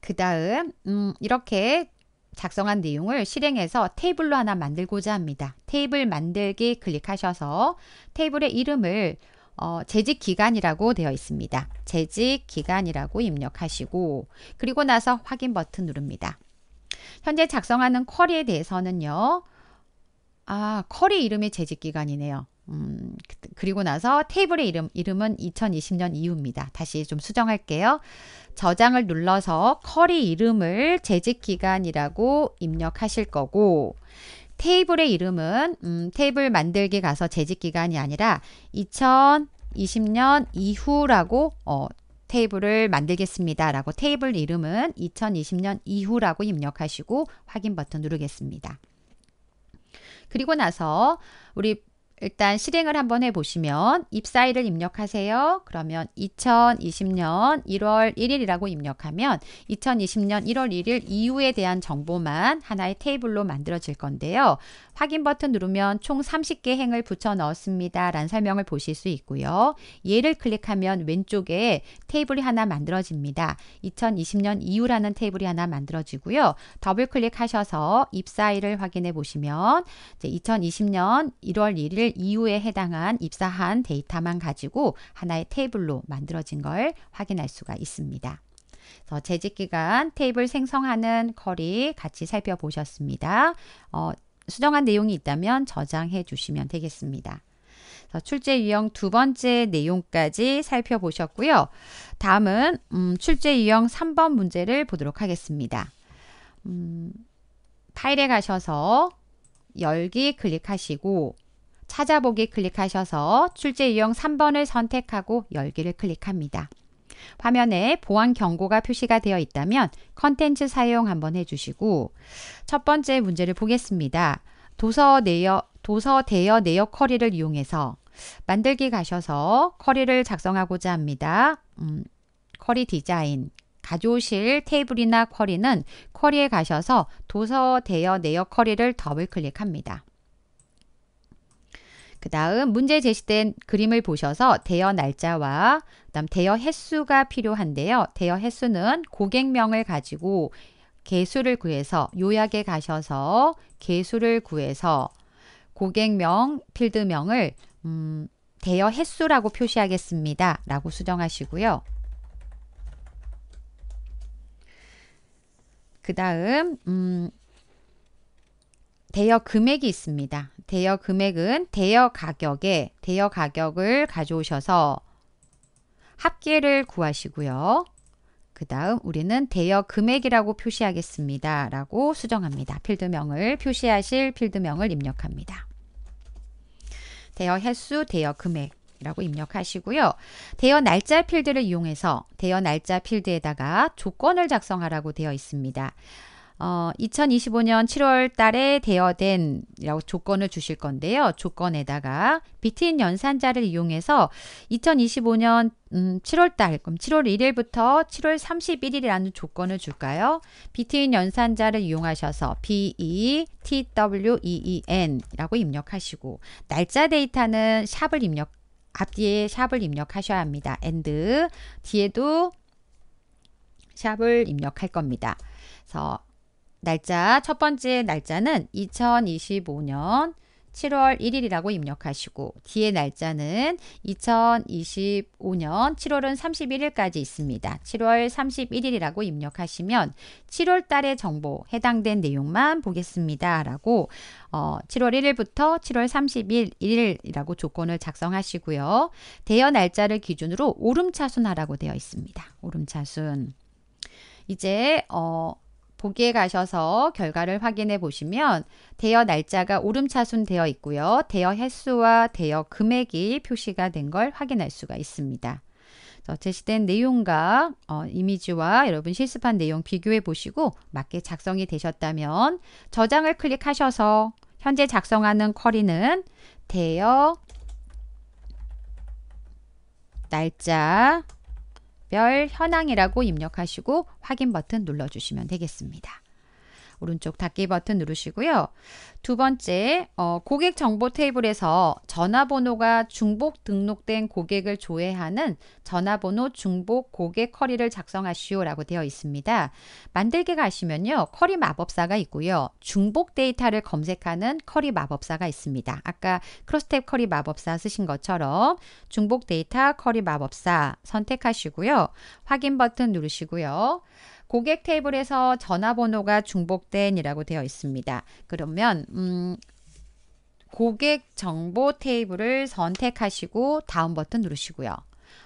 그 다음 음, 이렇게 작성한 내용을 실행해서 테이블로 하나 만들고자 합니다. 테이블 만들기 클릭하셔서 테이블의 이름을 어, 재직 기간이라고 되어 있습니다. 재직 기간이라고 입력하시고 그리고 나서 확인 버튼 누릅니다. 현재 작성하는 쿼리에 대해서는요. 아, 쿼리 이름이 재직 기간이네요. 음, 그리고 나서 테이블의 이름, 이름은 2020년 이후입니다. 다시 좀 수정할게요. 저장을 눌러서 커리 이름을 재직기간이라고 입력하실 거고, 테이블의 이름은 음, 테이블 만들기 가서 재직기간이 아니라 2020년 이후라고 어, 테이블을 만들겠습니다. 라고 테이블 이름은 2020년 이후라고 입력하시고 확인 버튼 누르겠습니다. 그리고 나서 우리 일단 실행을 한번 해보시면 입사일을 입력하세요. 그러면 2020년 1월 1일이라고 입력하면 2020년 1월 1일 이후에 대한 정보만 하나의 테이블로 만들어질 건데요. 확인 버튼 누르면 총 30개 행을 붙여 넣었습니다. 라는 설명을 보실 수 있고요. 얘를 클릭하면 왼쪽에 테이블이 하나 만들어집니다. 2020년 이후라는 테이블이 하나 만들어지고요. 더블 클릭하셔서 입사일을 확인해 보시면 이제 2020년 1월 1일 2일 이후에 해당한 입사한 데이터만 가지고 하나의 테이블로 만들어진 걸 확인할 수가 있습니다. 그래서 재직기간 테이블 생성하는 쿼리 같이 살펴보셨습니다. 어, 수정한 내용이 있다면 저장해 주시면 되겠습니다. 출제 유형 두 번째 내용까지 살펴보셨고요. 다음은 음, 출제 유형 3번 문제를 보도록 하겠습니다. 음, 파일에 가셔서 열기 클릭하시고 찾아보기 클릭하셔서 출제 유형 3번을 선택하고 열기를 클릭합니다. 화면에 보안 경고가 표시가 되어 있다면 컨텐츠 사용 한번 해주시고 첫 번째 문제를 보겠습니다. 도서 내역, 도서 대여 내역 커리를 이용해서 만들기 가셔서 커리를 작성하고자 합니다. 음, 커리 디자인 가져오실 테이블이나 쿼리는 쿼리에 가셔서 도서 대여 내역 커리를 더블 클릭합니다. 그 다음 문제 제시된 그림을 보셔서 대여 날짜와 그 다음 대여 횟수가 필요한데요. 대여 횟수는 고객명을 가지고 개수를 구해서 요약에 가셔서 개수를 구해서 고객명, 필드명을 음, 대여 횟수라고 표시하겠습니다. 라고 수정하시고요. 그 다음 음, 대여 금액이 있습니다. 대여 금액은 대여 가격에 대여 가격을 가져오셔서 합계를 구하시고요. 그 다음 우리는 대여 금액이라고 표시하겠습니다. 라고 수정합니다. 필드명을 표시하실 필드명을 입력합니다. 대여 횟수, 대여 금액 라고 입력하시고요. 대여 날짜 필드를 이용해서 대여 날짜 필드에다가 조건을 작성하라고 되어 있습니다. 어, 2025년 7월 달에 대여된 라고 조건을 주실 건데요. 조건에다가 비트인 연산자를 이용해서 2025년 음, 7월 달, 그럼 7월 1일부터 7월 31일이라는 조건을 줄까요? 비트인 연산자를 이용하셔서 BETWEEN이라고 입력하시고 날짜 데이터는 샵을 입력 앞뒤에 샵을 입력하셔야 합니다. and 뒤에도 샵을 입력할 겁니다. 그래서 날짜 첫 번째 날짜는 2025년 7월 1일이라고 입력하시고 뒤에 날짜는 2025년 7월은 31일까지 있습니다. 7월 31일이라고 입력하시면 7월 달의 정보 해당된 내용만 보겠습니다. 라고 어, 7월 1일부터 7월 30일 1일이라고 조건을 작성하시고요. 대여 날짜를 기준으로 오름차순하라고 되어 있습니다. 오름차순 이제 어 거기에 가셔서 결과를 확인해 보시면 대여 날짜가 오름차순 되어 있고요. 대여 횟수와 대여 금액이 표시가 된 걸 확인할 수가 있습니다. 제시된 내용과 어, 이미지와 여러분 실습한 내용 비교해 보시고 맞게 작성이 되셨다면 저장을 클릭하셔서 현재 작성하는 쿼리는 대여 날짜 별 현황이라고 입력하시고 확인 버튼 눌러주시면 되겠습니다. 오른쪽 닫기 버튼 누르시고요. 두 번째, 어, 고객 정보 테이블에서 전화번호가 중복 등록된 고객을 조회하는 전화번호 중복 고객 커리를 작성하시오라고 되어 있습니다. 만들기 가시면요. 커리 마법사가 있고요. 중복 데이터를 검색하는 커리 마법사가 있습니다. 아까 크로스탭 커리 마법사 쓰신 것처럼 중복 데이터 커리 마법사 선택하시고요. 확인 버튼 누르시고요. 고객 테이블에서 전화번호가 중복된이라고 되어 있습니다. 그러면 음, 고객 정보 테이블을 선택하시고 다음 버튼 누르시고요.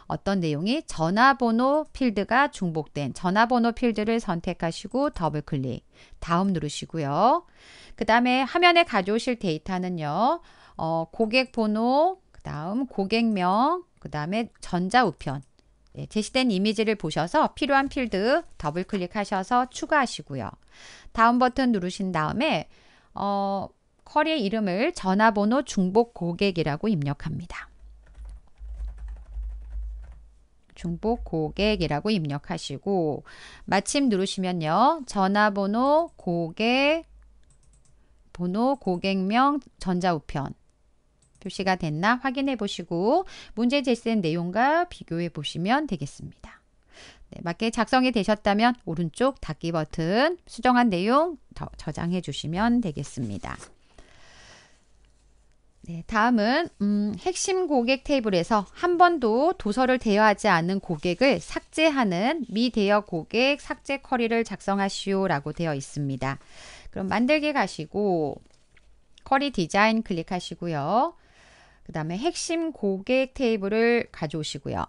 어떤 내용이 전화번호 필드가 중복된 전화번호 필드를 선택하시고 더블 클릭 다음 누르시고요. 그 다음에 화면에 가져오실 데이터는요. 어, 고객 번호, 그 다음 고객명, 그 다음에 전자우편 예, 제시된 이미지를 보셔서 필요한 필드 더블 클릭하셔서 추가하시고요. 다운 버튼 누르신 다음에 어, 쿼리의 이름을 전화번호 중복 고객이라고 입력합니다. 중복 고객이라고 입력하시고 마침 누르시면요. 전화번호 고객 번호 고객명 전자우편 표시가 됐나 확인해 보시고 문제 제시된 내용과 비교해 보시면 되겠습니다. 네, 맞게 작성이 되셨다면 오른쪽 닫기 버튼 수정한 내용 저장해 주시면 되겠습니다. 네, 다음은 음, 핵심 고객 테이블에서 한 번도 도서를 대여하지 않은 고객을 삭제하는 미대여 고객 삭제 커리를 작성하시오라고 되어 있습니다. 그럼 만들기 가시고 커리 디자인 클릭하시고요. 그 다음에 핵심 고객 테이블을 가져오시고요.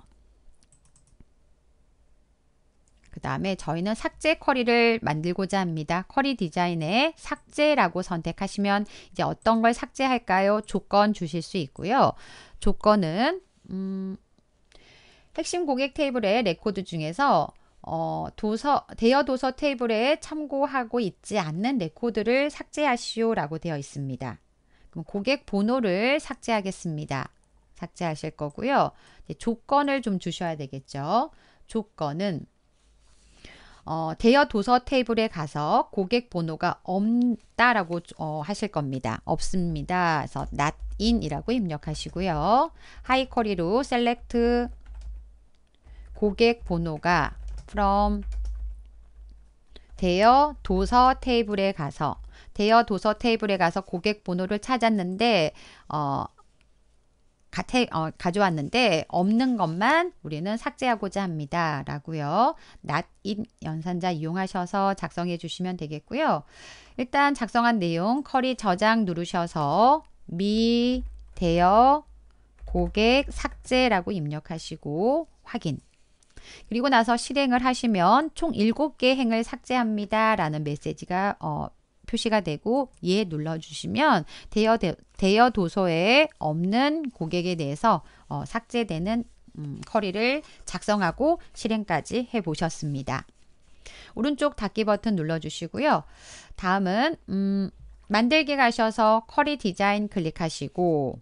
그 다음에 저희는 삭제 쿼리를 만들고자 합니다. 쿼리 디자인에 삭제라고 선택하시면 이제 어떤 걸 삭제할까요? 조건 주실 수 있고요. 조건은 음, 핵심 고객 테이블의 레코드 중에서 어, 도서, 대여 도서 테이블에 참고하고 있지 않는 레코드를 삭제하시오라고 되어 있습니다. 그럼 고객 번호를 삭제하겠습니다. 삭제하실 거고요. 조건을 좀 주셔야 되겠죠. 조건은 어, 대여 도서 테이블에 가서 고객 번호가 없다라고 어, 하실 겁니다. 없습니다. 그래서 not in이라고 입력하시고요. 하이 쿼리로 select 고객 번호가 from 대여 도서 테이블에 가서 대여 도서 테이블에 가서 고객 번호를 찾았는데 어, 가, 테, 어, 가져왔는데 없는 것만 우리는 삭제하고자 합니다. 라고요. not in 연산자 이용하셔서 작성해 주시면 되겠고요. 일단 작성한 내용 커리 저장 누르셔서 미 대여 고객 삭제라고 입력하시고 확인 그리고 나서 실행을 하시면 총 7개 행을 삭제합니다. 라는 메시지가 어, 표시가 되고 예 눌러주시면 대여, 대여 도서에 없는 고객에 대해서 어, 삭제되는 음, 커리를 작성하고 실행까지 해보셨습니다. 오른쪽 닫기 버튼 눌러주시고요. 다음은 음, 만들기 가셔서 커리 디자인 클릭하시고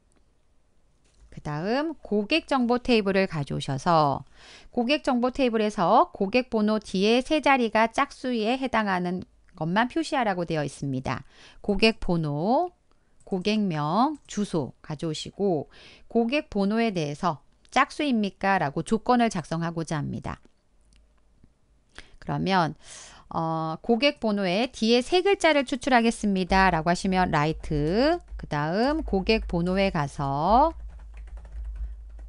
그 다음 고객 정보 테이블을 가져오셔서 고객 정보 테이블에서 고객 번호 뒤에 세 자리가 짝수에 해당하는 것만 표시하라고 되어 있습니다. 고객 번호, 고객명, 주소 가져오시고 고객 번호에 대해서 짝수입니까? 라고 조건을 작성하고자 합니다. 그러면 어, 고객 번호에 뒤에 세 글자를 추출하겠습니다. 라고 하시면 라이트 그 다음 고객 번호에 가서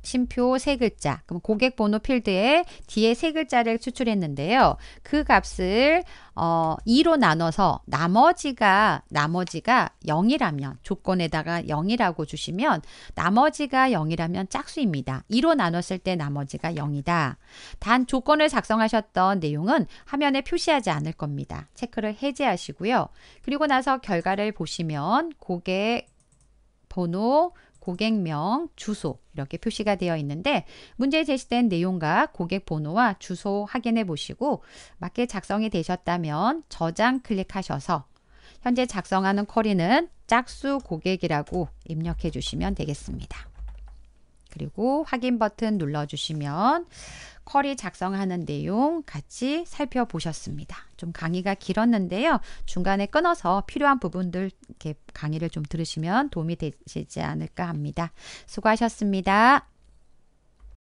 쉼표 세 글자. 그럼 고객 번호 필드에 뒤에 세 글자를 추출했는데요. 그 값을 어 2로 나눠서 나머지가 나머지가 0이라면 조건에다가 0이라고 주시면 나머지가 0이라면 짝수입니다. 2로 나눴을 때 나머지가 0이다. 단 조건을 작성하셨던 내용은 화면에 표시하지 않을 겁니다. 체크를 해제하시고요. 그리고 나서 결과를 보시면 고객 번호 고객명, 주소 이렇게 표시가 되어 있는데 문제에 제시된 내용과 고객 번호와 주소 확인해 보시고 맞게 작성이 되셨다면 저장 클릭하셔서 현재 작성하는 쿼리는 짝수 고객이라고 입력해 주시면 되겠습니다. 그리고 확인 버튼 눌러주시면 쿼리 작성하는 내용 같이 살펴보셨습니다. 좀 강의가 길었는데요. 중간에 끊어서 필요한 부분들 이렇게 강의를 좀 들으시면 도움이 되시지 않을까 합니다. 수고하셨습니다.